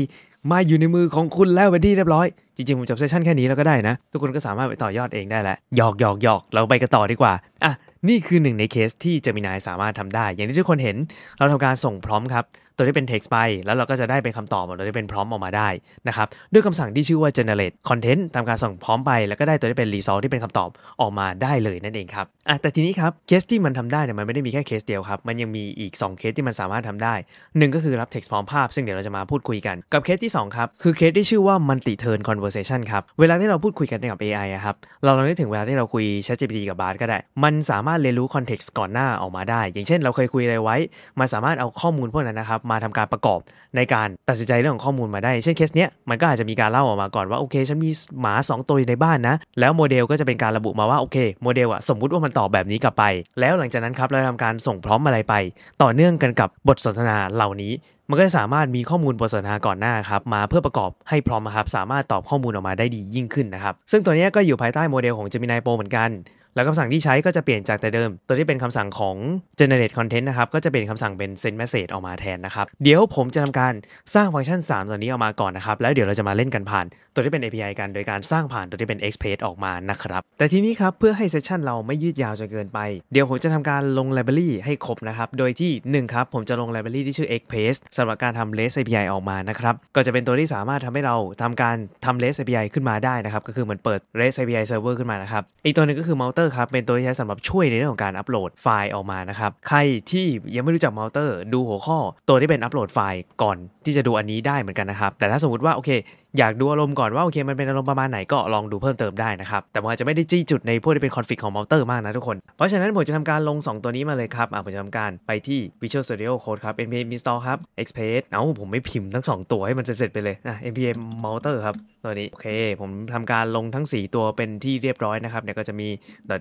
มาอยู่ในมือของคุณแล้วเป็นที่เรียบร้อยจริงๆผมจบเซสชั่นแค่นี้แล้วก็ได้นะทุกคนก็สามารถไปต่อยอดเองได้และหยอกหยอกหยอกเราไปกันต่อดีกว่าอ่ะนี่คือหนึ่งในเคสที่เจมินายสามารถทำได้ อย่างที่ทุกคนเห็น เราทำการส่งพร้อมครับตัวนี้เป็น text ไป แล้วเราก็จะได้เป็นคำตอบตัวไี้เป็นพร้อมออกมาได้นะครับด้วยคำสั่งที่ชื่อว่า generate content ตามการส่งพร้อมไปแล้วก็ได้ตัวนี้เป็น result ที่เป็นคำตอบออกมาได้เลยนั่นเองครับอ่ะแต่ทีนี้ครับเคสที่มันทำได้เนี่ยมันไม่ได้มีแค่เคสเดียวครับมันยังมีอีก 2เคสที่มันสามารถทำได้1 ก็คือรับ text พร้อมภาพซึ่งเดี๋ยวเราจะมาพูดคุยกัน กับเคสที่ 2ครับคือเคสที่ชื่อว่า multi turn conversation ครับเวลาที่เราพูดคุยกันกับ AI อครับเราลองนึกถึงเวลาที่เราคุย ChatGPT กับบาร์ก็ได้ มันสามารถเรียนรู้ context ก่อนหน้าออกมาได้ อย่างเช่น เราเคยคุยอะไรไว้มันสามารถเอาข้อมูลพวกนั้นนะครับมาทำการประกอบในการตัดสินใจเรื่องของข้อมูลมาได้ เช่นเคสเนี้ยมันก็อาจจะมีการเล่าออกมาก่อนว่าโอเคฉันมีหมา 2 ตัวอยู่ในบ้านนะ แล้วโมเดลก็จะเป็นการระบุมาว่าโอเคโมเดลอะสมมุติว่ามันตอบแบบนี้กลับไป แล้วหลังจากนั้นครับเราทำการส่งพร้อมอะไรไป ต่อเนื่องกันกับบทสนทนาเหล่านี้ มันก็จะสามารถมีข้อมูลบทสนทนาก่อนหน้าครับมาเพื่อประกอบให้พร้อมครับสามารถตอบข้อมูลออกมาได้ดียิ่งขึ้นนะครับซึ่งตัวนี้ก็อยู่ภายใต้โมเดลของ Gemini Pro เหมือนกันแล้วคำสั่งที่ใช้ก็จะเปลี่ยนจากแต่เดิม ตัวที่เป็นคำสั่งของ generate content นะครับก็จะเป็นคำสั่งเป็น send message ออกมาแทนนะครับเดี๋ยวผมจะทำการสร้างฟังก์ชัน3ตัวนี้ออกมาก่อนนะครับแล้วเดี๋ยวเราจะมาเล่นกันผ่าน ตัวที่เป็น API กันโดยการสร้างผ่านตัวที่เป็น express ออกมานะครับแต่ทีนี้ครับเพื่อให้เซสชันเราไม่ยืดยาวจนเกินไปเดี๋ยวผมจะทำการลง library ให้ครบนะครับโดยที่1ครับผมจะลง library ที่ชื่อ express สำหรับการทำ REST API ออกมานะครับก็จะเป็นตัวที่สามารถทำให้เราทำการทำ REST API ขึ้นมาได้นะครับก็คือเหมือนเปิด REST API server ขึ้นมานะครับอีกตัวนึงก็คือ m u t เตอร์ครับเป็นตัวที่ใช้สำหรับช่วยในเรื่องของการอัปโหลดไฟล์ออกมานะครับ ใครที่ยังไม่รู้จักมา์เตอร์ดูหัวข้อ ตัวที่เป็นอัปโหลดไฟล์ก่อนที่จะดูอันนี้ได้เหมือนกันนะครับ แต่ถ้าสมมติว่า โอเคอยากดูอารมณ์ก่อนว่าโอเคมันเป็นอารมณ์ประมาณไหนก็ลองดูเพิ่มเติมได้นะครับ แต่ผมอาจจะไม่ได้จี้จุดในพวกที่เป็นคอนฟ lict ของมอเตอร์มากนะทุกคน เพราะฉะนั้นผมจะทำการลง 2 ตัวนี้มาเลยครับอ่ะผมจะทำการไปที่ Visual Studio Code ครับ npm install ครับ express เอ้าผมไม่พิมพ์ทั้ง 2 ตัวให้มันเสร็จไปเลยอ่ะ npm motor ครับ ตัวนี้ โอเคผมทำการลงทั้ง 4 ตัวเป็นที่เรียบร้อยนะครับเนี่ยก็จะมี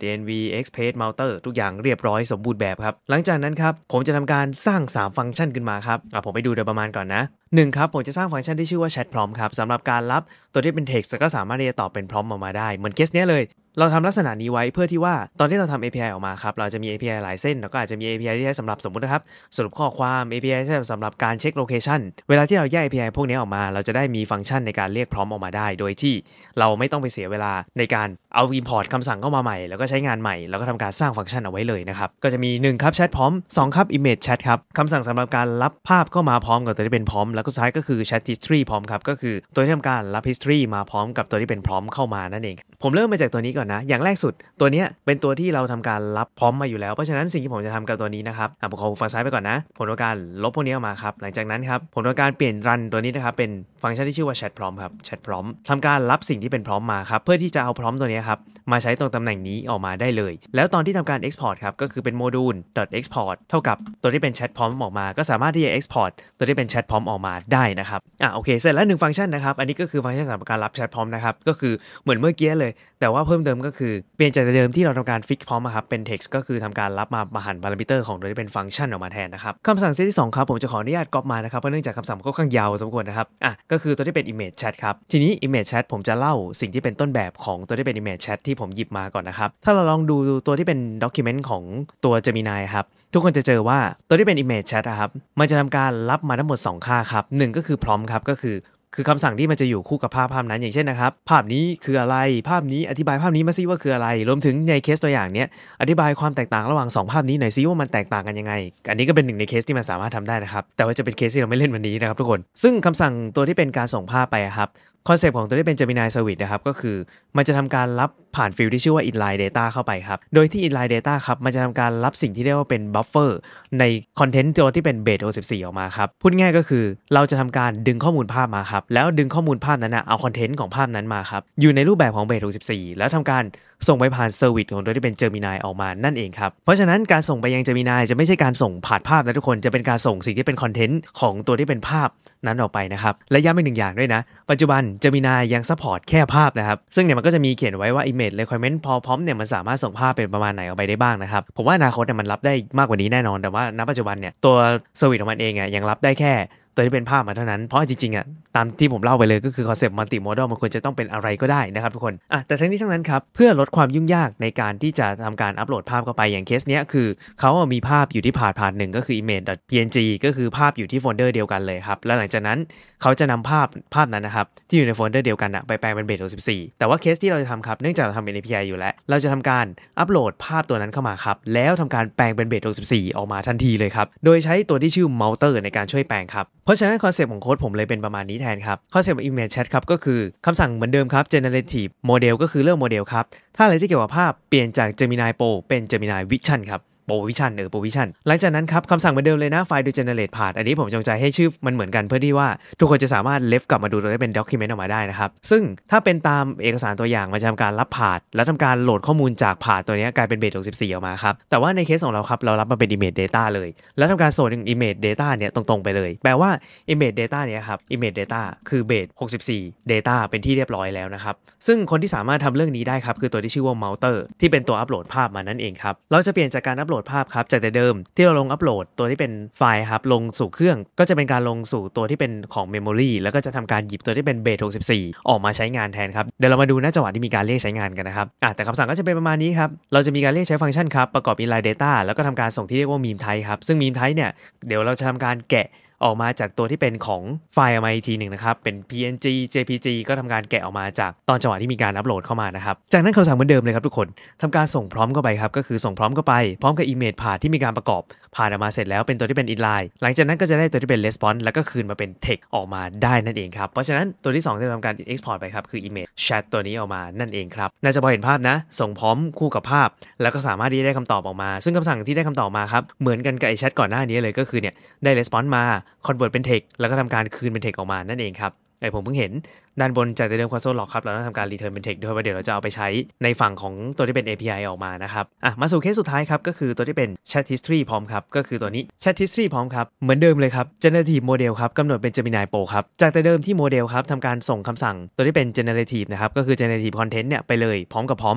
.env express m o u t e r ทุกอย่างเรียบร้อยสมบูรณ์แบบครับหลังจากนั้นครับผมจะทำการสร้าง 3 ฟังก์ชันขึ้นมาครับอ่ะผมไปดูโดยประมาณก่อนนะหนึ่งครับ ผมจะสร้างฟังก์ชันที่ชื่อว่าแชทพร้อมครับสำหรับการรับตัวที่เป็น text ก็สามารถที่จะตอบเป็นพร้อมออกมาได้ เหมือนเคสเนี้ยเลยเราทำลักษณะนี้ไว้เพื่อที่ว่าตอนที่เราทำ API ออกมาครับเราจะมี API หลายเส้น แล้วก็อาจจะมี API ที่ใช้สำหรับสมมตินะครับสรุปข้อความ API ที่ใช้สำหรับการเช็คโลเคชันเวลาที่เราแยก API พวกนี้ออกมา เราจะได้มีฟังก์ชันในการเรียกพร้อมออกมาได้ โดยที่เราไม่ต้องไปเสียเวลาในการเอา import คำสั่งเข้ามาใหม่ แล้วก็ใช้งานใหม่แล้วก็ทำการสร้างฟังก์ชันเอาไว้เลยนะครับก็จะมี1ครับแชทพร้อม2ครับ image chat ครับคำสั่งสำหรับการรับภาพเข้ามาพร้อมกับตัวที่เป็นพร้อมแล้วก็ท้ายก็คือ chat history พร้อมครับก็คือตัวที่ทำการรับ history มาพร้อมกับตัวที่เป็นพร้อมเข้ามานั่นเอง ผมเริ่มมาจากตัวนี้ก่อนนะอย่างแรกสุดตัวนี้เป็นตัวที่เราทำการรับพร้อมมาอยู่แล้วเพราะฉะนั้นสิ่งที่ผมจะทำกับตัวนี้นะครับอ่ะผมขอฝั่งซ้ายไปก่อนนะผมตองการลบพวกนี้ออกมาครับหลังจากนั้นครับผมตองการเปลี่ยนรันตัวนี้นะครับเป็นฟังก์ชันที่ชื่อว่าแชทพร้อมครับแชทพร้อมทำการรับสิ่งที่เป็นพร้อมมาครับเพื่อที่จะเอาพร้อมตัวนี้ครับมาใช้ตรงตำแหน่งนี้ออกมาได้เลย แล้วตอนที่ทำการ export ครับก็คือเป็นโมดูล .export เท่ากับตัวที่เป็นแชทพร้อมออกมาก็สามารถที่จะ export ตัวที่เป็นแชทพร้อมออกมาได้นะครับอ่ะโอเคเสร็จแล้วหนึ่งฟังก์ชันนะครับอันนี้ก็คือฟังก์ชันสำหรับการรับแชทพร้อมนะครับก็คือเหมือนเมื่อกี้เลยแต่ว่าเพิ่มเติมก็คือเปลี่ยนจากเดิมที่เราทำการฟิกพร้อมครับเป็น text ก็คือทำการรับมามาหันพารามิเตอร์ของโดยที่เป็นฟังก์ชันออกมาแทนนะครับคำสั่งเซตที่2ครับ ผมจะขออนุญาตก๊อปมานะครับเพราะเนื่องจากคำสั่งค่อนข้างยาวสมควรนะครับอ่ะก็คือตัวที่เป็น image chat ครับ ทีนี้ image chat ผมจะเล่าสิ่งที่เป็นต้นแบบของตัวที่เป็น image chat ที่ผมหยิบมาก่อนนะครับถ้าเราลองดูตัวที่เป็น document ของตัว Gemini ครับทุกคนจะเจอว่าตัวที่เป็น image chat ครับมันจะทำการรับมาทั้งหมด2ค่า ครับ1ก็คือพร้อมครับก็คือคือคำสั่งที่มันจะอยู่คู่กับภาพภาพนั้นอย่างเช่นนะครับ ภาพนี้คืออะไรภาพนี้ อธิบายภาพนี้มาซิว่าคืออะไร รวมถึงในเคสตัวอย่างเนี้ย อธิบายความแตกต่างระหว่าง 2 ภาพนี้หน่อยซิว่ามันแตกต่างกันยังไงอันนี้ก็เป็นหนึ่งในเคสที่มันสามารถทำได้นะครับ แต่ว่าจะเป็นเคสที่เราไม่เล่นวันนี้นะครับทุกคนซึ่งคำสั่งตัวที่เป็นการส่งภาพไปครับคอนเซปต์ของตัวนี้เป็นจ e มินายสวิตนะครับก็คือ มันจะทำการรับผ่านฟิลที่ชื่อว่า inline data เข้าไปครับ โดยที่ inline data ครับมันจะทำการรับสิ่งที่เรียกว่าเป็นบฟเฟอร์ในคอนเทนต์ตัวที่เป็นสิบส64ออกมาครับ พูดง่ายก็คือเราจะทำการดึงข้อมูลภาพมาครับ แล้วดึงข้อมูลภาพนั้นนะเอาคอนเทนต์ของภาพนั้นมาครับ อยู่ในรูปแบบของสิบส64แล้วทำการส่งไปผ่านซอร์วิสของตัวที่เป็นจมินายออกมานั่นเองครับเพราะฉะนั้นการส่งไปยังจมินายจะไม่ใช่การส่งผ่านภาพนะทุกคน จะเป็นการส่งสิ่งที่เป็นคอนเทนต์ของตัวที่เป็นภาพนั้นออกไปนะครับ และย้ำอีกหนึ่งอย่างด้วยนะ ปัจจุบันจ e ม i นายังซัพพอร์ตแค่ภาพนะครับ ซึ่งเนี่ยมันก็จะมีเขียนไว้ว่า Image Requirement พอพร้อมเนี่ยมันสามารถส่งภาพเป็นประมาณไหนออกไปได้บ้างนะครับ ผมว่าอนาคตเนี่ยมันรับได้มากกว่านี้แน่นอน แต่ว่า ณปัจจุบันเนี่ยตัวสวิตของมันเองอ่ะยังรับได้แค่ัวที่เป็นภาพมาเท่านั้น เพราะจริงๆอ่ะตามที่ผมเล่าไปเลยก็คือคอนเซปต์มัลติโมดอลมันควรจะต้องเป็นอะไรก็ได้นะครับทุกคนอ่ะแต่ทั้งนี้ทั้งนั้นครับ เพื่อลดความยุ่งยากในการที่จะทำการอัปโหลดภาพเข้าไปอย่างเคสเนี้ยคือ เขามีภาพอยู่ที่ผ่านผ่านหนึ่งก็คือ image.png ก็คือภาพอยู่ที่โฟลเดอร์เดียวกันเลยครับ แล้วหลังจากนั้นเขาจะนำภาพภาพนั้นนะครับที่อยู่ในโฟลเดอร์เดียวกันอะไปแปลงเป็นเบสิบสี่แต่ว่าเคสที่เราจะทำครับเนื่องจากเราทำเป็น API อยู่แล้ว เราจะทำการอัปโหลดภาพตัวนั้นเข้ามาครับแล้วทำการแปลงเป็นเบสี่ออกมาทันทีเลยครับโดยใช้ตัวที่ชื่อส์เตอร์ในการช่วยแปลงครับเพราะฉะนั้นคอนเซปต์ของโค้ดผมเลยเป็นประมาณนี้แทนครับคอนเซปต์ของ image chat ครับก็คือคำสั่งเหมือนเดิมครับ generative model ก็คือเรื่องโมเดลครับ ถ้าอะไรที่เกี่ยวกับภาพเปลี่ยนจาก Gemini Pro เป็น Gemini Vision ครับโปรวิชันเออโปรวิชันหลังจากนั้นครับคำสั่งเหมือนเดิมเลยนะไฟล์ดูเจเนเรตพาดอันนี้ผมจงใจให้ชื่อ มันเหมือนกันเพื่อที่ว่า ทุกคนจะสามารถเลฟกลับมาดูได้เป็นด็อกิเมนต์ออกมาได้นะครับ ซึ่งถ้าเป็นตามเอกสารตัวอย่างมันจะทำการรับพาดแล้วทำการโหลดข้อมูลจากพาดตัวนี้กลายเป็นเบส64ออกมาครับ แต่ว่าในเคสของเราครับเรารับมาเป็น image data เลยแล้วทำการส่ง image data เนี่ยตรงๆไปเลย แปลว่า image data เนี่ยครับ image data คือเบส64 data เป็นที่เรียบร้อยแล้วนะครับซึ่งคนที่สามารถทำเรื่องนี้ได้ครับคือตัวที่ชื่อว่า m o เตอร์ที่เป็นตัวอัปโหลดภาพมานั่นเองครับเราจะเปลี่ยนจากการอัปโหลดภาพครับจากแต่เดิมที่เราลงอัปโหลดตัวที่เป็นไฟล์ครับลงสู่เครื่อง ก็จะเป็นการลงสู่ตัวที่เป็นของเมมโมรีแล้วก็จะทำการหยิบตัวที่เป็นเบสี่ออกมาใช้งานแทนครับเดี๋ยวเรามาดูหน้าจังหวะที่มีการเรียกใช้งานกันนะครับอ่ะแต่คำสั่งก็จะเป็นประมาณนี้ครับเราจะมีการเรียกใช้ฟังก์ชันครับประกอบอินไลน์ Data แล้วก็ทำการส่งที่เรียกว่ามีมไทป์ครับซึ่งมีมไทป์เนี่ยเดี๋ยวเราจะทำการแกะออกมาจากตัวที่เป็นของไฟล์ออกมาอีกทีหนึ่งนะครับเป็น PNG JPG ก็ทำการแกะออกมาจากตอนจังหวะที่มีการอัปโหลดเข้ามานะครับจากนั้นคำสั่งเหมือนเดิมเลยครับทุกคนทำการส่งพร้อมเข้าไปครับก็คือส่งพร้อมเข้าไปพร้อมกับอีเมจผ่านที่มีการประกอบ ผ่านออกมาเสร็จแล้วเป็นตัวที่เป็น inline หลังจากนั้นก็จะได้ตัวที่เป็น response แล้วก็คืนมาเป็น text ออกมาได้นั่นเองครับเพราะฉะนั้นตัวที่ 2 ที่เราทำการ export ไปครับคือ image chat ตัวนี้ออกมานั่นเองครับน่าจะพอเห็นภาพนะ ส่งพร้อมคู่กับภาพ แล้วก็สามารถที่จะได้คำตอบออกมา ซึ่งคำสั่งที่ได้คำตอบมาครับเหมือนกันกับไอแชทก่อนหน้านี้เลยก็คือเนี่ยได้ response มาคอนเวิร์ตเป็นเทคแล้วก็ทำการคืนเป็นเทคออกมานั่นเองครับไอผมเพิ่งเห็นด้านบนจากเดิมคอนโซลหลอกครับเราต้องทำการรีเทิร์นเป็นเทคด้วยเพราะเดี๋ยวเราจะเอาไปใช้ในฝั่งของตัวที่เป็น API ออกมานะครับอ่ะมาสู่เคสสุดท้ายครับก็คือตัวที่เป็น Chat History พร้อมครับ ก็คือตัวนี้ Chat History พร้อมครับ เหมือนเดิมเลยครับ Generative Model ครับกำหนดเป็น Gemini Pro ครับจากแต่เดิมที่โมเดลครับทำการส่งคำสั่งตัวที่เป็น Generative นะครับ ก็คือ Generative Content เนี่ยไปเลยพร้อมกับพร้อม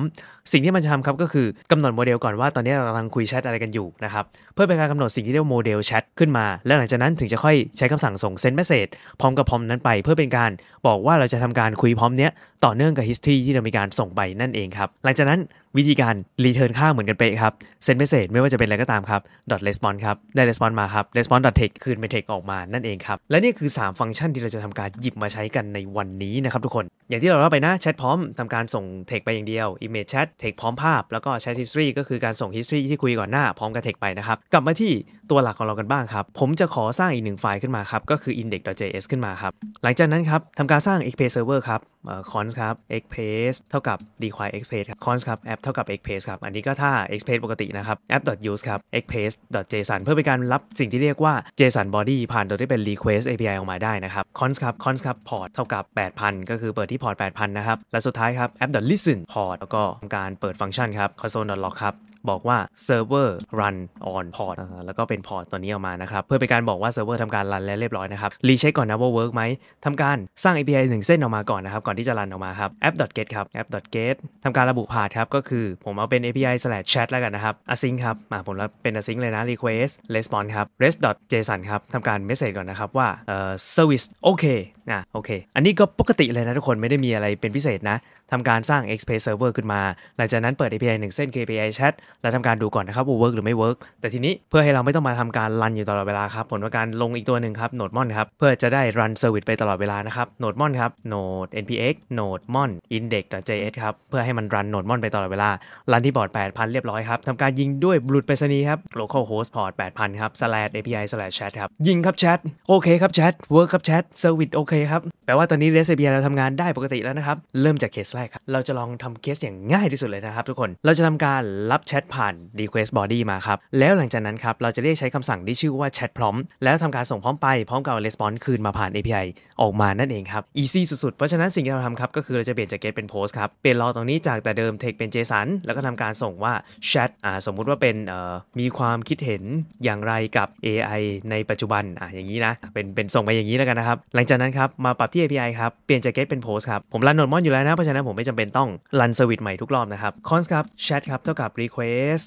สิ่งที่มันจะทำครับก็คือกำหนดโมเดล ก่อนว่าตอนนี้เรากำลังคุยแชทอะไรกันอยู่นะครับเพื่อเป็นการกำหนดสิ่งที่เรียกโมเดลแชทขึ้นมา และหลังจากนั้นถึงจะค่อยใช้คำสั่งส่งเซนต์ e มสเซจพร้อมกับพร้อมนั้นไป เพื่อเป็นการบอกว่าเราจะทำการคุยพร้อมเนี้ย ต่อเนื่องกับ history ที่เรามีการส่งไปนั่นเองครับ หลังจากนั้นวิธีการรีเทิร์นค่าเหมือนกันเป๊ะครับเซนเมสเซจไม่ว่าจะเป็นอะไรก็ตามครับ .response ครับได้ response มาครับ response .text คืนเปเทคออกมานั่นเองครับ และนี่คือ 3 ฟังก์ชันที่เราจะทำการหยิบมาใช้กันในวันนี้นะครับทุกคน อย่างที่เราเล่าไปนะแชทพร้อมทำการส่งเทคไปอย่างเดียว image chat เทคพร้อมภาพ แล้วก็ chat history ก็คือการส่ง history ที่คุยก่อนหน้าพร้อมกับเทคไปนะครับกลับมาที่ตัวหลักของเรากันบ้างครับผมจะขอสร้างอีกหนึ่งไฟล์ขึ้นมาครับก็คือ index.js ขึ้นมาครับหลังจากนั้นครับทำการสร้าง x p r e s s server ครับคอนส์ครับ x p a c e เท่ากับ d e q u i r e x p a c e ครับ cons ครับ app เท่ากับ x p a c e ครับอันนี้ก็ถ้า x p a c e ปกตินะครับ app use ครับ x p a c e json เพื่อเป็นการรับสิ่งที่เรียกว่า json body ผ่านโดยที่เป็น request API ออกมาได้นะครับ cons ครับ cons ครับ port เท่ากับ 8,000 ก็คือเปิดที่ port 8,000 นะครับ และสุดท้ายครับ app listen port แล้วก็การเปิดฟังก์ชันครับ console log ครับบอกว่า server run on port แล้วก็เป็นพอร์ตตัวนี้ออกมานะครับ เพื่อเป็นการบอกว่าเซิร์ฟเวอร์ทำการรันแล้วเรียบร้อยนะครับรีเช็คก่อนนะว่าเวิร์กไหมทำการสร้าง API 1 เส้นออกมาก่อนนะครับ ก่อนที่จะรันออกมาครับ app.get ครับ app.get ทำการระบุพาธครับก็คือ ผมเอาเป็น API slash chat แล้วกันนะครับ async ครับมาผมรับเป็น async เลยนะ request response ครับ rest.json ครับทำการ message ก่อนนะครับว่า service โอเคนะโอเคอันนี้ก็ปกติเลยนะทุกคนไม่ได้มีอะไรเป็นพิเศษนะทำการสร้าง express server ขึ้นมา หลังจากนั้นเปิด API 1 เส้น k API chat และทำการดูก่อนนะครับว่าเวิร์กหรือไม่เวิร์กแต่ทีนี้เพื่อให้เราไม่ต้องมาทำการรันอยู่ตลอดเวลาครับ ผลว่าการลงอีกตัวหนึ่งครับโนดมอนครับ เพื่อจะได้รันเซอร์วิสไปตลอดเวลานะครับโนดมอนครับโนด npx โนดมอน index.js ครับ เพื่อให้มันรันโนดมอนไปตลอดเวลารันที่บอร์ด8000 เรียบร้อยครับ ทำการยิงด้วยบลูดไปรษณีย์ครับ local host port 8000ครับ slash api slash chat ครับ ยิงครับแชทโอเคครับแชทเวิร์กครับแชทเซอร์วิสโอเคครับ แปลว่าตอนนี้ REST API เราทำงานได้ปกติแล้วนะครับ เริ่มจากเคสแรกครับ เราจะลองทำเคสอย่างง่ายที่สุดเลยนะครับทุกคน เราจะทำการรับแชททผ่าน request body มาครับ แล้วหลังจากนั้นครับ เราจะเรียกใช้คำสั่งที่ชื่อว่า chat prompt แล้วทำการส่งพร้อมไป พร้อมกับ response คืนมาผ่าน API ออกมานั่นเองครับ easy สุด ๆ เพราะฉะนั้นสิ่งที่เราทำครับ ก็คือเราจะเปลี่ยนจาก get เป็น post ครับเปลี่ยนรอตรงนี้จากแต่เดิม t ทคเป็น JSON แล้วก็ทำการส่งว่า chat อ่าสมมุติว่าเป็นเอ่อมีความคิดเห็นอย่างไรกับ AI ในปัจจุบันอ่าอย่างนี้นะเป็นเป็นส่งไปอย่างนี้แล้วกันนะครับหลังจากนั้นครับมาปรับที่ API ครับเปลี่ยนจาก get เป็น post ครับผมรันโนดมอนอยู่แล้วนะเพราะฉะนั้นผมไม่จำเป็นต้องรันเซอร์วิใหม่ทุกรอบนะครับ const ครับ chat ครับเท่ากับ request request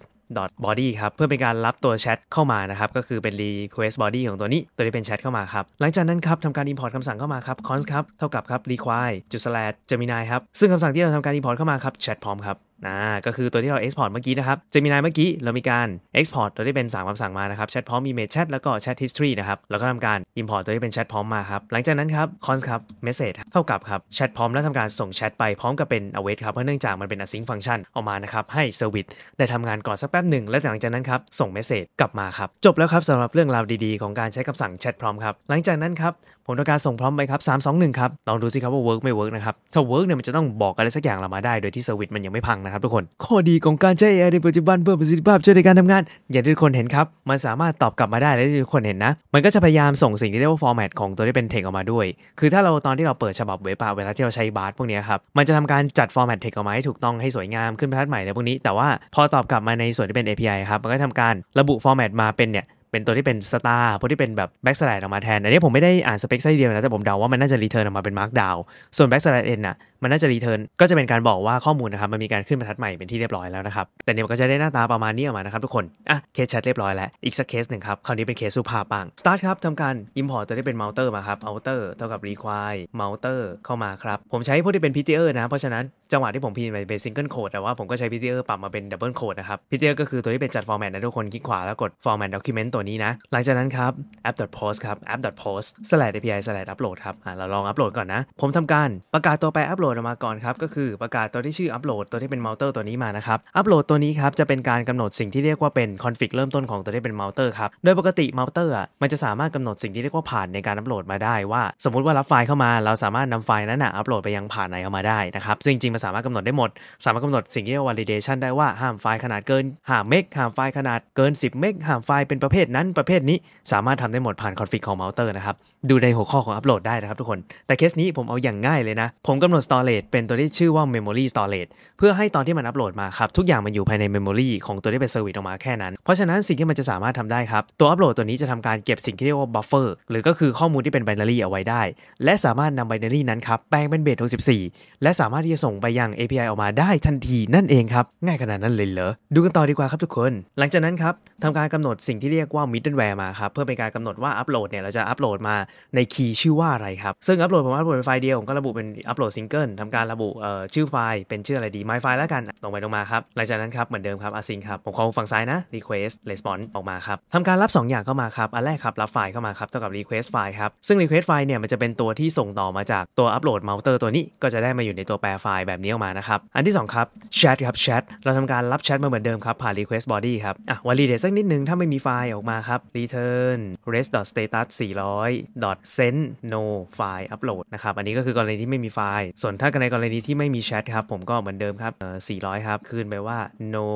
body ครับ เพื่อเป็นการรับตัวแชทเข้ามานะครับ ก็คือเป็น request body ของตัวนี้ ตัวนี้เป็นแชทเข้ามาครับ หลังจากนั้นครับทำการ import คำสั่งเข้ามาครับ const ครับ เท่ากับครับ require จุด slash gemini ครับ ซึ่งคำสั่งที่เราทำการ import เข้ามาครับ chat พร้อมครับนะก็คือตัวที่เรา export เมื่อกี้นะครับจะมีนายเมื่อกี้เรามีการ export ตัวที่เป็นส3คำสั่งมานะครับแชทพร้อมมีเมชแชทแล้วก็แชท t history นะครับ แล้วก็ทำการ import ตัวที่เป็นแชทพร้อมมาครับ หลังจากนั้นครับ cons ครับ m e s s a g เท่ากับครับแชทพร้อมแล้วทำการส่งแชทไปพร้อมกับเป็น a w a i ครับเพราะเนื่องจากมันเป็น async function ออกมานะครับ ให้ service ได้ทำงานก่อนสักแป๊บหนึ่งและหลังจากนั้นครับส่ง message กลับมาครับจบแล้วครับสำหรับเรื่องราวดี ๆ ของการใช้คำสั่งแชทพร้อมครับหลังจากนั้นครับผมต้องการส่งพร้อมไปครับ3 2 1ครับลองดูสิครับว่าเวิร์กไม่เวิร์กนะครับถ้าเวิร์กเนี่ยมันจะต้องบอกอะไรสักอย่างเรามาได้โดยที่เซอร์วิสมันยังไม่พังนะครับทุกคนข้อดีของการใช้ AI ในปัจจุบันเพื่อประสิทธิภาพช่วยในการทำงาน อย่างที่ทุกคนเห็นครับ มันสามารถตอบกลับมาได้และที่ทุกคนเห็นนะ มันก็จะพยายามส่งสิ่งที่เรียกว่าฟอร์แมตของตัวที่เป็นเทคออกมาด้วย คือถ้าเราตอนที่เราเปิดฉบับเว็บเวลาที่เราใช้บาร์พวกนี้ครับ มันจะทำการจัดฟอร์แมตเทคออกมาให้ถูกต้องให้สวยงามขึ้นพปร์ทใหม่ในพวกนี้ แต่ว่าพอตอบกลับมาในส่วนที่เป็น API ครับมันก็ทำการระบุฟอร์แมตมาเป็นเนี่ยเป็นตัวที่เป็นสตาร์พวกที่เป็นแบบแบ็กสไลด์ออกมาแทน อันนี้ผมไม่ได้อ่านสเปคไส้เดียวนะ แต่ผมเดาว่ามันน่าจะรีเทิร์นออกมาเป็นมาร์กดาวส่วนแบ็กสไลด์เอ็นน่ะ มันน่าจะรีเทิร์น ก็จะเป็นการบอกว่าข้อมูลนะครับ มันมีการขึ้นบรรทัดใหม่เป็นที่เรียบร้อยแล้วนะครับ แต่เนี่ยมันก็จะได้หน้าตาประมาณนี้ออกมานะครับทุกคน อ่ะเคสชัดเรียบร้อยแล้ว อีกสักเคสหนึ่งครับ คราวนี้เป็นเคสสุภาพปังสตาร์ทครับทำการอิมพอร์ตตัวที่เป็นเ m o เตอร์มาครับเ u t e ์เท่ากับ require m o เตอร์เข้ามาครับผมใช้พวกที่เป็นพิเ p อร์นะเพราะฉะนั้นจังหวะที่ผมพิมพ์ไปเป็นซิงเกิลโคดแต่ว่าผมก็ใช้พิเ p อร์ปรับมาเป็นดับเบิลโคดนะครับพิเ p อร์ก็คือตัวที่เป็นจัดฟอร์แมตนะทุกคนคลิกขวาแล้วกดฟอ format อกิเมนต์ตัวันนี้นะหลังจากนั้นครับ app.post ครับ app.post slash api slash upload ครับเราลองอัปโหลดก่อนนะ ผมทำการประกาศตัวไปอัปโหลดออกมาก่อนครับ ก็คือประกาศตัวที่ชื่ออัปโหลดตัวที่เป็นเมาเตอร์ตัวนี้มานะครับ อัปโหลดตัวนี้ครับจะเป็นการกำหนดสิ่งที่เรียกว่าเป็น config เริ่มต้นของตัวที่เป็นเมาเตอร์ครับ โดยปกติเมาเตอร์อ่ะมันจะสามารถกำหนดสิ่งที่เรียกว่าผ่านในการอัปโหลดมาได้ว่า สมมุติว่ารับไฟล์เข้ามา เราสามารถนำไฟล์นั้นอ่ะอัปโหลดไปยังผ่านไหนเข้ามาได้นะครับซึ่งจริงมันสามารถกำหนดได้หมดสามารถกำหนดสิ่งที่เรียกว่า validation ได้ว่าห้ามไฟล์ขนาดเกินห้ามเมกห้ามไฟล์ขนาดเกิน10เมกห้ามไฟล์เป็นประเภทนั้นประเภทนี้สามารถทำได้หมดผ่านคอนฟิกของเมาส์เตอร์นะครับดูในหัวข้อของอัปโหลดได้นะครับทุกคน แต่เคสนี้ผมเอาอย่างง่ายเลยนะ ผมกำหนดตอร์เ g e เป็นตัวที่ชื่อว่า memory storage เพื่อให้ตอนที่มันอัปโหลดมาครับ ทุกอย่างมันอยู่ภายใน memory ของตัวที่เป็นซอร์วิสออกมาแค่นั้นเพราะฉะนั้นสิ่งที่มันจะสามารถทำได้ครับ ตัวอัปโหลดตัวนี้จะทำการเก็บสิ่งที่เรียกว่าบัฟเฟอร์หรือก็คือข้อมูลที่เป็นไบนารีเอาไว้ได้และสามารถนำไบนารีนั้นครับแปลงเป็นเบส64และสามารถที่จะส่งไปยัง API ออกมาได้ทันที นั่นเองครับง่ายขนาดนั้นเลยเหรอดูกันต่อดีกว่าครับทุกคน หลังจากนั้นครับทำการกำหนดสิ่งที่เรียกว่า middleware มาครับ เพื่อเป็นการกำหนดว่าอัปโหลดเนี่ย เราจะอัปโหลดมาในคีย์ชื่อว่าอะไรครับ ซึ่งอัปโหลดผมอัปโหลดเป็นไฟล์เดียวผมก็ระบุเป็นอัปโหลดซิงเกิลทำการระบุเออ่ชื่อไฟล์เป็นชื่ออะไรดี my file แล้วกัน ตรงไปตรงมาครับหลังจากนั้นครับ เหมือนเดิมครับ async ครับ ผมขอฝั่งซ้ายนะ request response ออกมาครับทำการรับ 2 อย่างเข้ามาครับอันแรกครับรับไฟล์เข้ามาครับเท่ากับ request file ครับซึ่ง request file เนี่ยมันจะเป็นตัวที่ส่งต่อมาจากตัวอัปโหลด mounter ตัวนี้ก็จะได้มาอยู่ในตัวแปลไฟล์แบบนี้ออกมานะครับอันที่2ครับ chat ครับ chat เราทำการรับ chat มาเหมือนเดิมครับผ่าน request body ครับอ่ะ validate สักนิดนึงถ้าไม่มีไฟล์ออกมาครับ return res status 400 send no file upload นะครับ อันนี้ก็คือกรณีที่ไม่มีไฟล์ ส่วนถ้าในกรณีที่ไม่มีแชทครับ ผมก็เหมือนเดิมครับ400 ครับคืนไปว่า no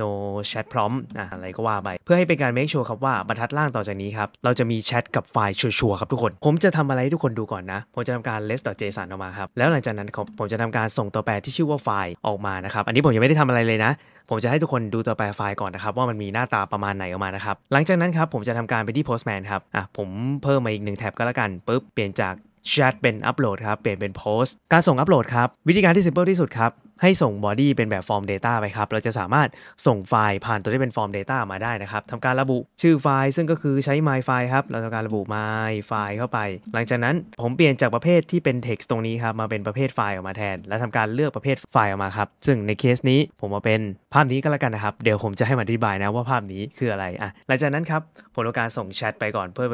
no chat prompt อะไรก็ว่าไป เพื่อให้เป็นการ make sure ครับว่าบรรทัดล่างต่อจากนี้ครับ เราจะมีแชทกับไฟล์ชัวร์ๆครับทุกคน ผมจะทำอะไรให้ทุกคนดูก่อนนะ ผมจะทำการ r e s t j s o n ออกมาครับ แล้วหลังจากนั้นผมจะทำการส่งตัวแปรที่ชื่อว่าไฟล์ออกมานะครับ อันนี้ผมยังไม่ได้ทำอะไรเลยนะผมจะให้ทุกคนดูตัวแปรไฟล์ก่อนนะครับ ว่ามันมีหน้าตาประมาณไหนออกมานะครับ หลังจากนั้นครับผมจะทำการไปที่ Postman ครับอ่ะผมเพิ่มมาอีกหนึ่งแท็บก็แล้วกันปุ๊บเปลี่ยนจากแชทเป็นอัปโหลดครับ เปลี่ยนเป็นโพสต์การส่งอัปโหลดครับ วิธีการที่ simple ที่สุดครับ ให้ส่งบอดี้เป็นแบบฟอร์ม Data ไปครับ เราจะสามารถส่งไฟล์ผ่านตัวที่เป็นฟอร์ม Data มาได้นะครับทำการระบุ ชื่อไฟล์ซึ่งก็คือใช้ my file ครับเราทำการระบุ my file เข้าไป หลังจากนั้นผมเปลี่ยนจากประเภทที่เป็น text ตรงนี้ครับ มาเป็นประเภทไฟล์ออกมาแทน และทำการเลือกประเภทไฟล์ออกมาครับซึ่งในเคสนี้ผมมาเป็นภาพนี้ก็แล้วกันนะครับเดี๋ยวผมจะให้มาอธิบายนะว่าภาพนี้คืออะไรอ่ะ หลังจากนั้นครับผมทำการส่งแชทไปก่อนเพื่อ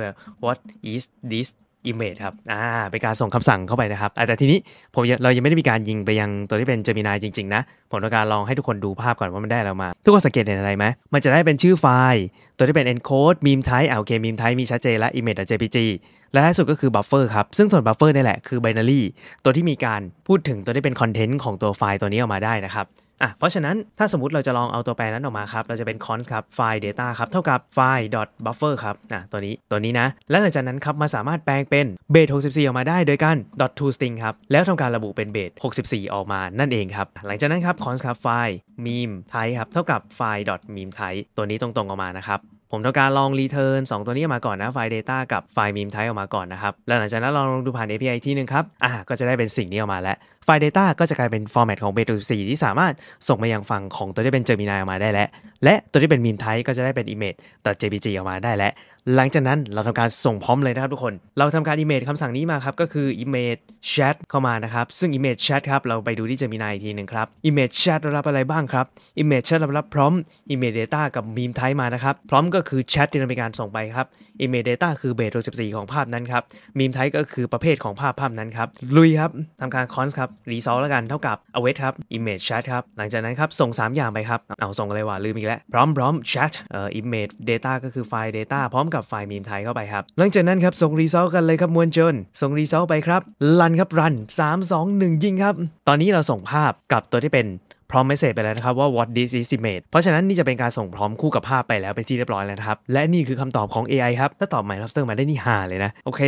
what is this image ครับ อ่า เป็นการส่งคำสั่งเข้าไปนะครับ แต่ทีนี้ผมเรายังไม่ได้มีการยิงไปยังตัวที่เป็นจ e m i n ยจริงๆ นะ ผมต้องการลองให้ทุกคนดูภาพก่อนว่ามันได้เรามา ทุกคนสังเกตเห็นอะไรไหมมันจะได้เป็นชื่อไฟล์ ตัวที่เป็น encode meme type อาโอเค meme type มีชัดเจนและ image jpg และท้ายสุดก็คือ buffer ครับ ซึ่งส่วน buffer นี่แหละคือ binary ตัวที่มีการพูดถึงตัวที่เป็น content ของตัวไฟล์ตัวนี้ออกมาได้นะครับ่ะเพราะฉะนั้นถ้าสมมติเราจะลองเอาตัวแปรนั้นออกมาครับเราจะเป็น const ครับ file data ครับเท่ากับ file dot .buffer ครับอ่ะตัวนี้ตัวนี้นะ และหลังจากนั้นครับมาสามารถแปลงเป็น b a บ e 64ออกมาได้โดยการ d o .toString t ครับแล้วทำการระบุเป็น b a บ e 64 ออกมานั่นเองครับหลังจากนั้นครับ const ครับ file meme type ครับเท่ากับ file dot .meme type ตัวนี้ตรงๆ ออกมานะครับผมทำการลองรีเทิร์นสตัวนี้มาก่อนนะไฟล์ data กับไฟล์ meme type ออกมาก่อนนะครับแล้วหลังจากนั้นลองดูผ่าน API ที่นึงครับอ่าก็จะได้เป็นสิ่งนี้ออกมาแล้วไฟล์ data ก็จะกลายเป็นฟอร์แมตของเบต้4ที่สามารถส่งมายังฝั่งของตัวที่เป็น Gemini ออกมาได้แล้วและตัวที่เป็น meme type ก็จะได้เป็น image.jpg ออกมาได้แล้วหลังจากนั้นเราทำการส่งพร้อมเลยนะครับทุกคน เราทำการ image คำสั่งนี้มาครับก็คือ image chat เข้ามานะครับซึ่ง image chat ครับเราไปดูที่จมีนายอีกทีหนึ่งครับ image chat รับอะไรบ้างครับ image chat รับพร้อม image data กับ meme type มานะครับพร้อมก็คือ chat ที่เรามีการส่งไปครับ image data คือเบสี4ของภาพนั้นครับ meme type ก็คือประเภทของภาพภาพนั้นครับลุยครับทำการ const ครับ r e s o l e แล้วกันเท่ากับ await ครับ image chat ครับหลังจากนั้นครับส่ง 3 อย่างไปครับ เอาส่งอะไรวะลืมอีกแล้วพร้อมพร้อม chat เอ่อ image data ก็คือไฟล์ data พร้อมกับไฟล์มีมไทยเข้าไปครับ หลังจากนั้นครับ ส่งรีเซลกันเลยครับ มวลชนส่งรีเซลไปครับ รันครับรัน3 2 1 ยิงครับ ตอนนี้เราส่งภาพกับตัวที่เป็นพร้อมไม่เสร็จไปแล้วนะครับว่า what this is image เพราะฉะนั้นนี่จะเป็นการส่งพร้อมคู่กับภาพไปแล้วเป็นที่เรียบร้อย แล้วนะครับและนี่คือคำตอบของ AI ครับ ถ้าตอบ My Lobster มาได้นี่หาเลยนะโอเค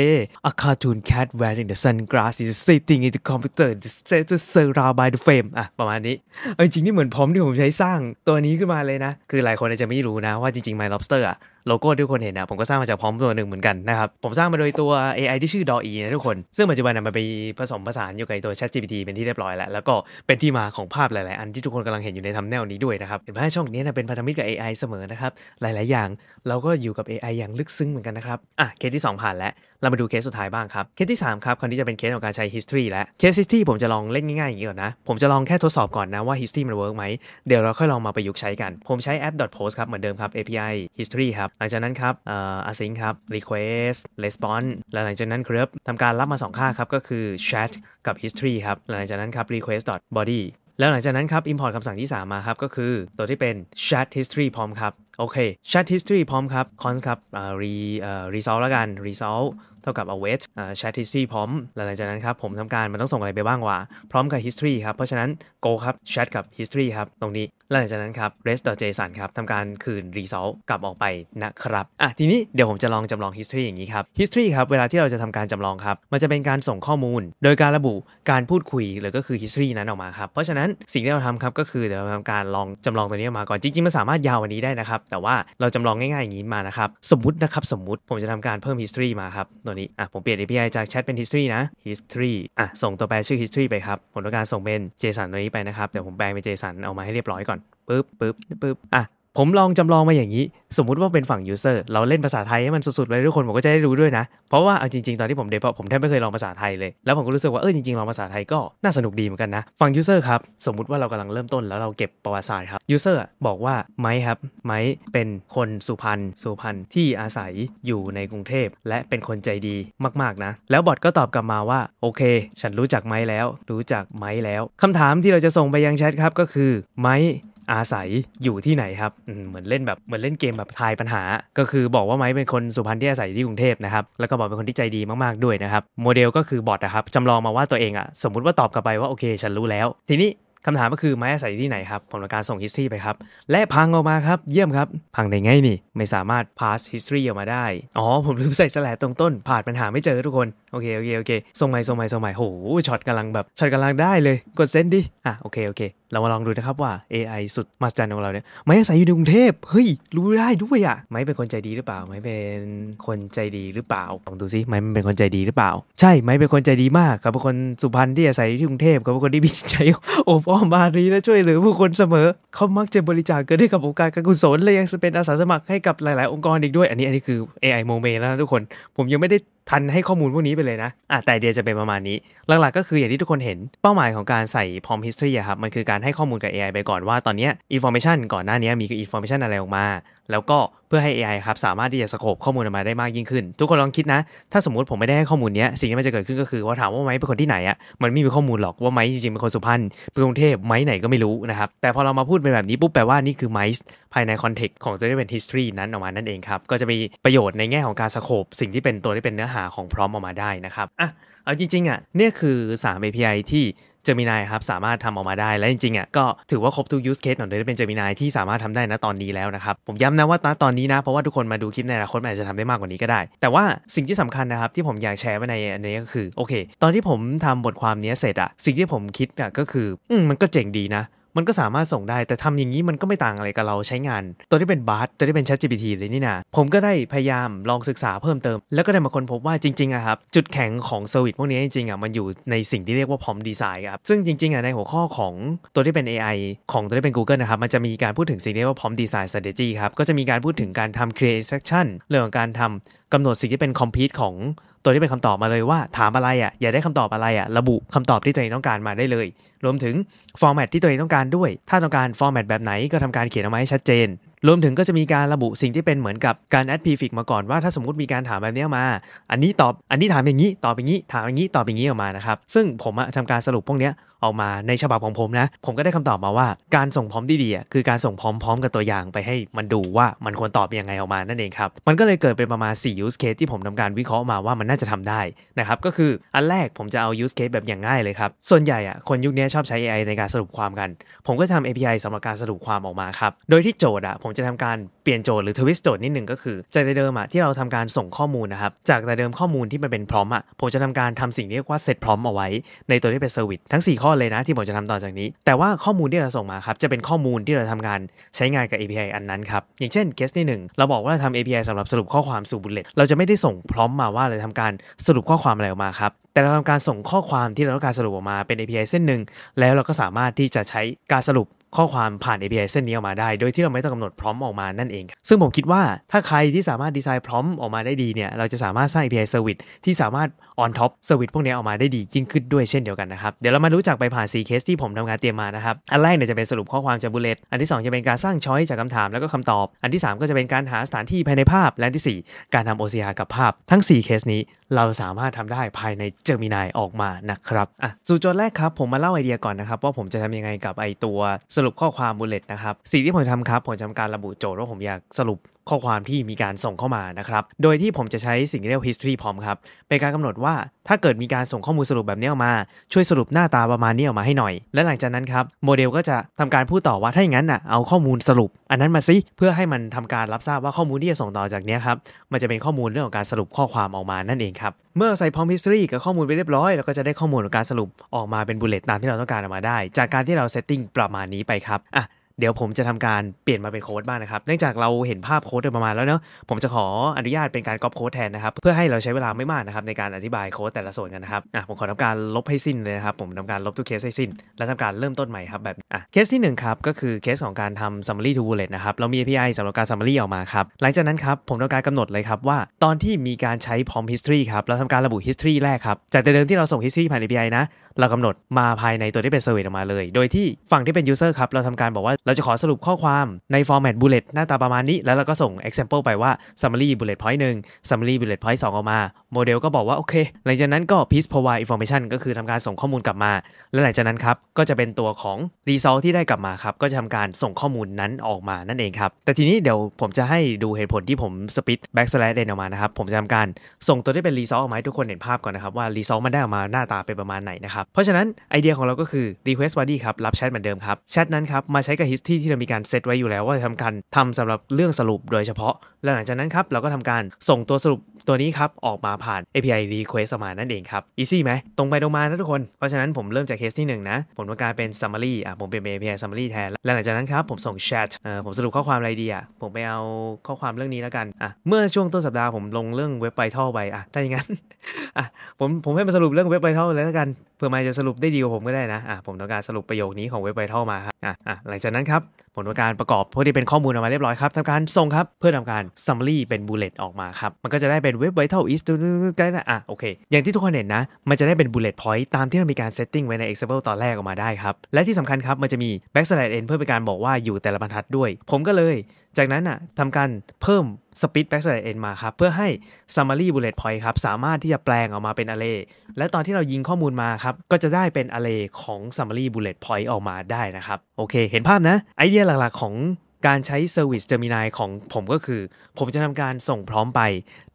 a cartoon cat wearing the sun g l a s s is sitting in the computer set to surround by the frame อ่ะประมาณนี้เอาจริงนี่เหมือนพร้อมที่ผมใช้สร้างตัวนี้ขึ้นมาเลยนะคือหลายคนอาจจะไม่รู้นะว่าจริงๆ My Lobster อะโลโก้ที่ทุกคนเห็นนะผมก็สร้างมาจากพร้อมตัวหนึ่งเหมือนกันนะครับผมสร้างมาโดยตัว AI ที่ชื่อ d อ l l นะทุกคนซึ่งปัจจุบันมันไปผสมผสานอยู่กับตัว ChatGPT เป็นที่เรียบร้อยแล้วแล้วก็เป็นที่มาของภาพหลายๆอันที่ทุกคนกำลังเห็นอยู่ในทำแนวนี้ด้วยนะครับ เห็นไหมช่องนี้นะเป็นพันธมิตรกับ AI เสมอนะครับ หลายๆ อย่างเราก็อยู่กับ AI อย่างลึกซึ้งเหมือนกันนะครับอ่ะเคสที่ 2 ผ่านแล้ว เรามาดูเคสสุดท้ายบ้างครับเคสที่ 3 ครับคราวนี้จะเป็นเคสของการใช้ history และเคส history ผมจะลองเล่นง่ายๆ อย่างนี้ก่อนนะ ผมจะลองแค่ทดสอบก่อนนะว่า history มันเวิร์กไหมเดี๋ยวเราค่อยลองมาประยุกต์ใช้กัน ผมใช้ app.post ครับเหมือนเดิมครับ API history ครับหลังจากนั้นครับเอ่อ async ครับ request response และหลังจากนั้นครับทำการรับมา 2 ค่าครับก็คือ chat กับ history ครับหลังจากนั้นครับ request body แล้วหลังจากนั้นครับ import คำสั่งที่ 3 มาครับก็คือตัวที่เป็น chat history พร้อมครับโอเค chat history พร้อมครับ cons ครับ re resolve แล้วกัน resolve เท่ากับ await chat history พร้อม หลังจากนั้นครับผมทำการมันต้องส่งอะไรไปบ้างวะพร้อมกับ history ครับเพราะฉะนั้น go ครับ chat กับ history ครับตรงนี้หลังจากนั้นครับ rest.json ครับทำการคืน result กลับออกไปนะครับอ่ะทีนี้เดี๋ยวผมจะลองจำลอง history อย่างนี้ครับ history ครับเวลาที่เราจะทำการจำลองครับมันจะเป็นการส่งข้อมูล โดยการระบุการพูดคุยหรือก็คือ history นั้นออกมาครับเพราะฉะนั้นสิ่งที่เราทำครับก็คือเดี๋ยวเราทำการลองจำลองตัวนี้ออกมาก่อนจริงๆมันสามารถยาววันนี้ได้นะครับแต่ว่าเราจำลองง่ายๆอย่างนี้มานะครับสมมตินะครับสมมติผมจะทำการเพิ่ม history มาครับโดยวนี้อ่ะผมเปลี่ยน API จาก Chat เป็น History นะ History อ่ะส่งตัวแปรชื่อ History ไปครับผมต้องการส่งเป็น JSON ตัวนี้ไปนะครับ เดี๋ยวผมแปลงเป็น JSON เอามาให้เรียบร้อยก่อนปึ๊บปึ๊บปึ๊บอ่ะผม ลองจำลองมาอย่างนี้สมมุติว่าเป็นฝั่ง user เราเล่นภาษาไทยให้มันสุดๆเลยทุกคนผมก็จะได้รู้ด้วยนะ เพราะว่าเอาจริงๆ ตอนที่ผมเดบผมแทบไม่เคยลองภาษาไทยเลยแล้วผมก็รู้สึกว่าเออจริงๆลองภาษาไทยก็น่าสนุกดีเหมือนกันนะฝั่ง user ครับสมมุติว่าเรากำลังเริ่มต้นแล้วเราเก็บประวัติศาสตร์ครับ user บอกว่าไม้ครับไม้เป็นคนสุพรรณสุพรรณที่อาศัยอยู่ในกรุงเทพและเป็นคนใจดีมาก ๆนะ แล้วบอทก็ตอบกลับมาว่าโอเค ฉันรู้จักไม้แล้ว รู้จักไม้แล้วคำถามที่เราจะส่งไปยังแชทครับก็คือไม้อาศัยอยู่ที่ไหนครับเหมือนเล่นแบบเหมือนเล่นเกมแบบทายปัญหา ก็คือบอกว่าไม้เป็นคนสุพรรณที่อาศัยที่กรุงเทพนะครับ แล้วก็บอกเป็นคนที่ใจดีมากๆด้วยนะครับ โมเดลก็คือบอทนะครับจำลองมาว่าตัวเองอะสมมติว่าตอบกลับไปว่าโอเคฉันรู้แล้ว ทีนี้คำถามก็คือไม้อาศัยที่ไหนครับ ผมทำการส่ง history ไปครับ และพังออกมาครับเยี่ยมครับพังได้ไงนี่ ไม่สามารถ pass history ออกมาได้ อ๋อผมลืมใส่สแลตตรงต้นผ่านปัญหาไม่เจอทุกคนโอเคโอเคโอเคส่งใหม่ส่งใหม่ส่งใหม่โห ช็อตกำลังแบบช็อตกำลังได้เลย กดเซนดิ อ่ะโอเคโอเค เรามาลองดูนะครับว่า AI สุดมาจันของเราเนี่ยไม่อาศัยอยู่ในกรุงเทพเฮ้ย รู้ได้ด้วยอ่ะไม่เป็นคนใจดีหรือเปล่า ไม่เป็นคนใจดีหรือเปล่า ลองดูซิไม่เป็นคนใจดีหรือเปล่า ใช่ไม่เป็นคนใจดี มากครับเป็นคนสุพรรณที่อาศัยที่กรุงเทพครับเป็นคนที่มีใจโอบอ้อมบารีและช่วยเหลือผู้คนเสมอเขามักจะบริจาคเกินให้กับองค์การการกุศลและยังเป็นอาสาสมัครให้กับหลาย ๆ องค์กรอีกด้วย อันนี้อันนี้คือ AI โมเมแล้วนะทุกคน ผมยังไม่ได้ทันให้ข้อมูลพวกนี้ไปเลยนะอ่ะแต่เดียจะเป็นประมาณนี้ หลักๆ ก็คืออย่างที่ทุกคนเห็น เป้าหมายของการใส่พรอมิสตอรี่ครับมันคือการให้ข้อมูลกับ AI ไปก่อนว่าตอนนี้อินโฟมิชันก่อนหน้านี้มีอินโฟมิชันอะไรออกมาแล้วก็เพื่อให้ AI ครับสามารถที่จะสโคบข้อมูลออกมาได้มากยิ่งขึ้นทุกคนลองคิดนะ ถ้าสมมติผมไม่ได้ให้ข้อมูลนี้สิ่งที่มันจะเกิดขึ้นก็คือว่าถามว่าไม้เป็นคนที่ไหนอะ่ะมันไม่มีข้อมูลหรอกว่าไม้จริงๆเป็นคนสุพรรณเป็นกรุงเทพไม้ไหนก็ไม่รู้นะครับ แต่พอเรามาพูดเป็นแบบนี้ปุ๊บแปลว่านี่คือไม้ภายในคอนเทกต์ของตัวที่เป็น history นั้นออกมานั่นเองครับ ก็จะมีประโยชน์ในแง่ของการสโคบสิ่งที่เป็นตัวที่เป็นเนื้อหาของพร้อมออกมาได้นะครับอ่ะเอาจริงๆอ่ะเนี่ยคือ 3 API ที่อมินายครับสามารถทำออกมาได้และจริงๆอ่ะก็ถือว่าครบทุกยูสเคสของเดลเป็นเอมินายที่สามารถทำได้นะตอนนี้แล้วนะครับผมย้านะว่าตอนนี้นะ เพราะว่าทุกคนมาดูคลิปในอนาคตอาจจะทำได้มากกว่านี้ก็ได้ แต่ว่าสิ่งที่สำคัญนะครับ ที่ผมอยากแชร์ไว้ในอันนี้ก็คือ โอเค ตอนที่ผมทำบทความนี้เสร็จอะสิ่งที่ผมคิดอะก็คือ อืมันก็เจ๋งดีนะมันก็สามารถส่งได้แต่ทำอย่างนี้มันก็ไม่ต่างอะไรกับเราใช้งาน ตัวที่เป็นบาร์ตัวที่เป็น ChatGPT เลยนี่นะผมก็ได้พยายามลองศึกษาเพิ่มเติม แล้วก็ได้มาค้นพบว่าจริงๆอะครับจุดแข็งของเซอร์วิสพวกนี้จริงๆอะมันอยู่ในสิ่งที่เรียกว่าพร้อมดีไซน์ครับซึ่งจริงๆอะในหัวข้อของตัวที่เป็น AI ของตัวที่เป็น Google นะครับ มันจะมีการพูดถึงสิ่งเรียกว่าพร้อมดีไซน์ strategy ครับก็จะมีการพูดถึงการทำ c r e a t ชั่น i o n เรื่องของการทำกำหนดสิ่งที่เป็นคอมพิวต์ของตัวที่เป็นคำตอบมาเลยว่า ถามอะไรอ่ะอยากได้คำตอบอะไรอ่ะระบุคำตอบที่ตัวเองต้องการมาได้เลย รวมถึงฟอร์แมตที่ตัวเองต้องการด้วย ถ้าต้องการฟอร์แมตแบบไหนก็ทำการเขียนออกมาให้ชัดเจน รวมถึงก็จะมีการระบุสิ่งที่เป็นเหมือนกับการ add prefix มาก่อนว่าถ้าสมมติมีการถามแบบนี้มาอันนี้ตอบอันนี้ถามอย่างนี้ตอบอย่างนี้ ถามอย่างนี้ตอบอย่างนี้ออกมานะครับซึ่งผมทำการสรุปพวกนี้ออกมาในฉบับของผมนะผมก็ได้คำตอบมาว่า การส่งพร้อมดีๆคือการส่งพร้อมๆ กับตัวอย่างไปให้มันดูว่ามันควรตอบ ยังไงออกมานั่นเองครับมันก็เลยเกิดเป็นประมาณ 4 use case ที่ผมทำการวิเคราะห์มาว่ามันน่าจะทำได้นะครับก็คืออันแรกผมจะเอา use case แบบอย่างง่ายเลยครับ ส่วนใหญ่อะคนยุคนี้ชอบใช้ AI ในการสรุปความกัน ผมก็ทำ API สำหรับการสรุปความออกมาครับโดยที่โจทย์อะผมจะทำการเปลี่ยนโจทย์หรือทวิสต์โจทย์นิดหนึ่งก็คือจากเดิมอะที่เราทำการส่งข้อมูลนะครับจากแต่เดิมข้อมูลที่มันเป็นพร้อมอะผมจะทำการทำสิ่งที่เรียกว่าเซตพร้อมเอาไว้ในตัวที่เป็นเซอร์วิสทั้ง4ข้ออเลยนะที่ผมจะทำต่อจากนี้ แต่ว่าข้อมูลที่เราส่งมาครับจะเป็นข้อมูลที่เราทำงานใช้งานกับ API อันนั้นครับอย่างเช่นเคสที่หนึ่งเราบอกว่าเราทำ API สำหรับสรุปข้อความสู่บุลเลตเราจะไม่ได้ส่งพร้อมมาว่าเราทำการสรุปข้อความอะไรออกมาครับแต่เราทำการส่งข้อความที่เราต้องการสรุปออกมาเป็น API เส้นหนึ่งแล้วเราก็สามารถที่จะใช้การสรุปข้อความผ่าน API เส้นนี้ออกมาได้โดยที่เราไม่ต้องกำหนดพร้อมออกมานั่นเอง ซึ่งผมคิดว่าถ้าใครที่สามารถดีไซน์พร้อมออกมาได้ดีเนี่ยเราจะสามารถสร้าง API Service ที่สามารถ on top Service พวกนี้ออกมาได้ดียิ่งขึ้นด้วยเช่นเดียวกัน นะครับ เดี๋ยวเรามารู้จักไปผ่าน 4 เคสที่ผมทำงานเตรียมมานะครับอันแรกเนี่ยจะเป็นสรุปข้อความจากบุลเลตอันที่ 2 จะเป็นการสร้างช้อยจากคำถามแล้วก็คำตอบ อันที่ 3 ก็จะเป็นการหาสถานที่ภายในภาพและที่ 4 การทำ OCR กับภาพ ทั้ง 4 เคสนี้เราสามารถทำได้ภายในเ์มินายออกมานะครับอ่ะสู่โจทย์แรกครับผมมาเล่าไอเดียก่อนนะครับว่าผมจะทำยังไงกับไอตัวสรุปข้อความบุลเลตนะครับสิ่งที่ผมทำครับ ผมจำการระบุโจทย์ว่าผมอยากสรุปข้อความที่มีการส่งเข้ามานะครับ โดยที่ผมจะใช้สิ่งที่เรียก history พร้อมครับ เป็นการกำหนดว่าถ้าเกิดมีการส่งข้อมูลสรุปแบบนี้ออกมา ช่วยสรุปหน้าตาประมาณนี้ออกมาให้หน่อย และหลังจากนั้นครับโมเดลก็จะทำการพูดต่อว่าถ้าอย่างนั้นอ่ะเอาข้อมูลสรุป อันนั้นมาซิ เพื่อให้มันทำการรับทราบว่าข้อมูลที่จะส่งต่อจากนี้ครับ มันจะเป็นข้อมูลเรื่องของการสรุปข้อความออกมานั่นเองครับ เมื่อใส่พร้อม history กับข้อมูลไปเรียบร้อยเราก็จะได้ข้อมูลของการสรุปออกมาเป็นบุลเลตตามที่เราต้องการออกมาได้ จากการที่เราเซตติ้งประมาณนี้ไปครับอ่ะเดี๋ยวผมจะทำการเปลี่ยนมาเป็นโค้ดบ้างนะครับ เนื่องจากเราเห็นภาพโค้ดโดยประมาณแล้วเนาะ ผมจะขออนุญาตเป็นการก๊อปโค้ดแทนนะครับ เพื่อให้เราใช้เวลาไม่มากนะครับในการอธิบายโค้ดแต่ละส่วนกันนะครับ อ่ะผมขอทำการลบให้สิ้นเลยนะครับ ผมทำการลบทุกเคสให้สิ้น แล้วทำการเริ่มต้นใหม่ครับแบบ อ่ะเคสที่1ครับ ก็คือเคสของการทำ summary to bullet นะครับ เรามี API สำหรับการ summary ออกมาครับ หลังจากนั้นครับ ผมทำการกำหนดเลยครับว่า ตอนที่มีการใช้พร้อม history ครับ เราทำการระบุ history แรกครับ จากแต่เดิมที่เราส่ง history ผ่าน API นะเรากำหนดมาภายในตัวที่เป็นเซอร์วิสออกมาเลย โดยที่ฝั่งที่เป็นยูเซอร์ครับเราทำการบอกว่าเราจะขอสรุปข้อความในอร์แมตบูลเลตหน้าตาประมาณนี้ แล้วเราก็ส่ง example ไปว่า summary bullet point หนึ่ง summary bullet point 2ออกมา โมเดลก็บอกว่า โอเค หลังจากนั้นก็ piece provide information ก็คือทำการส่งข้อมูลกลับมา และหลังจากนั้นครับก็จะเป็นตัวของ result ที่ได้กลับมาครับก็จะทำการส่งข้อมูลนั้นออกมานั่นเองครับแต่ทีนี้เดี๋ยวผมจะให้ดูเหตุผลที่ผม split backslash ออกมานะครับผมจะทาการส่งตัวที่เป็น result ออกมาให้ทุกคนเห็นภาพก่อนนะครับว่า result มันได้ออกมาหน้าตาเป็นประมาณไหนนะครับเพราะฉะนั้นไอเดียของเราก็คือ request body ครับ รับแชทเหมือนเดิมครับแชทนั้นครับ มาใช้กับ history ที่เรามีการเซตไว้อยู่แล้วว่าจะทำการทำสำหรับเรื่องสรุปโดยเฉพาะ และหลังจากนั้นครับ เราก็ทำการส่งตัวสรุปตัวนี้ครับ ออกมาผ่าน API request มานั่นเองครับ easy ไหม ตรงไปตรงมา นะทุกคน เพราะฉะนั้นผมเริ่มจากเคสที่1นะ ผมต้องการเป็น summary อ่ะ ผมเป็น API summary แทน แล้วหลังจากนั้นครับผมส่ง chat เอ่อผมสรุปข้อความอะไรดีอ่ะผมไปเอาข้อความเรื่องนี้แล้วกัน อ่ะ เมื่อช่วงต้นสัปดาห์ผมลงเรื่องเว็บไปทอไปอ่ะ ถ้าอย่างนั้น อ่ะ ผม ผมให้มาสรุปเรื่องเว็บไปทอเลยแล้วกันเพื่อมาจะสรุปได้ดีกว่าผมก็ได้นะ อ่ะ ผมต้องการสรุปประโยคนี้ของเว็บไปทอมาครับอ่ะอ่ะ หลังจากนั้นครับผมต้องการประกอบพวกที่เป็นข้อมูลออกมาเรียบร้อยครับทำการส่งครับเพื่อทำการ summary เป็น bullet ออกมาครับมันก็จะได้เป็นเ็นเว็บไวท์เทลอีสต์ได้ละอ่ะ โอเค อย่างที่ทุกคนเห็นนะ มันจะได้เป็น bullet point ตามที่เรามีการ setting ไว้ใน Excel ตอนแรกออกมาได้ครับ และที่สำคัญครับมันจะมี backslash n เพื่อเป็นการบอกว่าอยู่แต่ละบรรทัดด้วย ผมก็เลย จากนั้นน่ะทำการเพิ่ม speed backslash n มาครับ เพื่อให้ summary bullet point ครับ สามารถที่จะแปลงออกมาเป็น array และตอนที่เรายิงข้อมูลมาครับก็จะได้เป็น array ของ summary bullet point ออกมาได้นะครับโอเค เห็นภาพนะไอเดียหลัก ๆของการใช้ Service Gemini ของผมก็คือ ผมจะทำการส่งพร้อมไป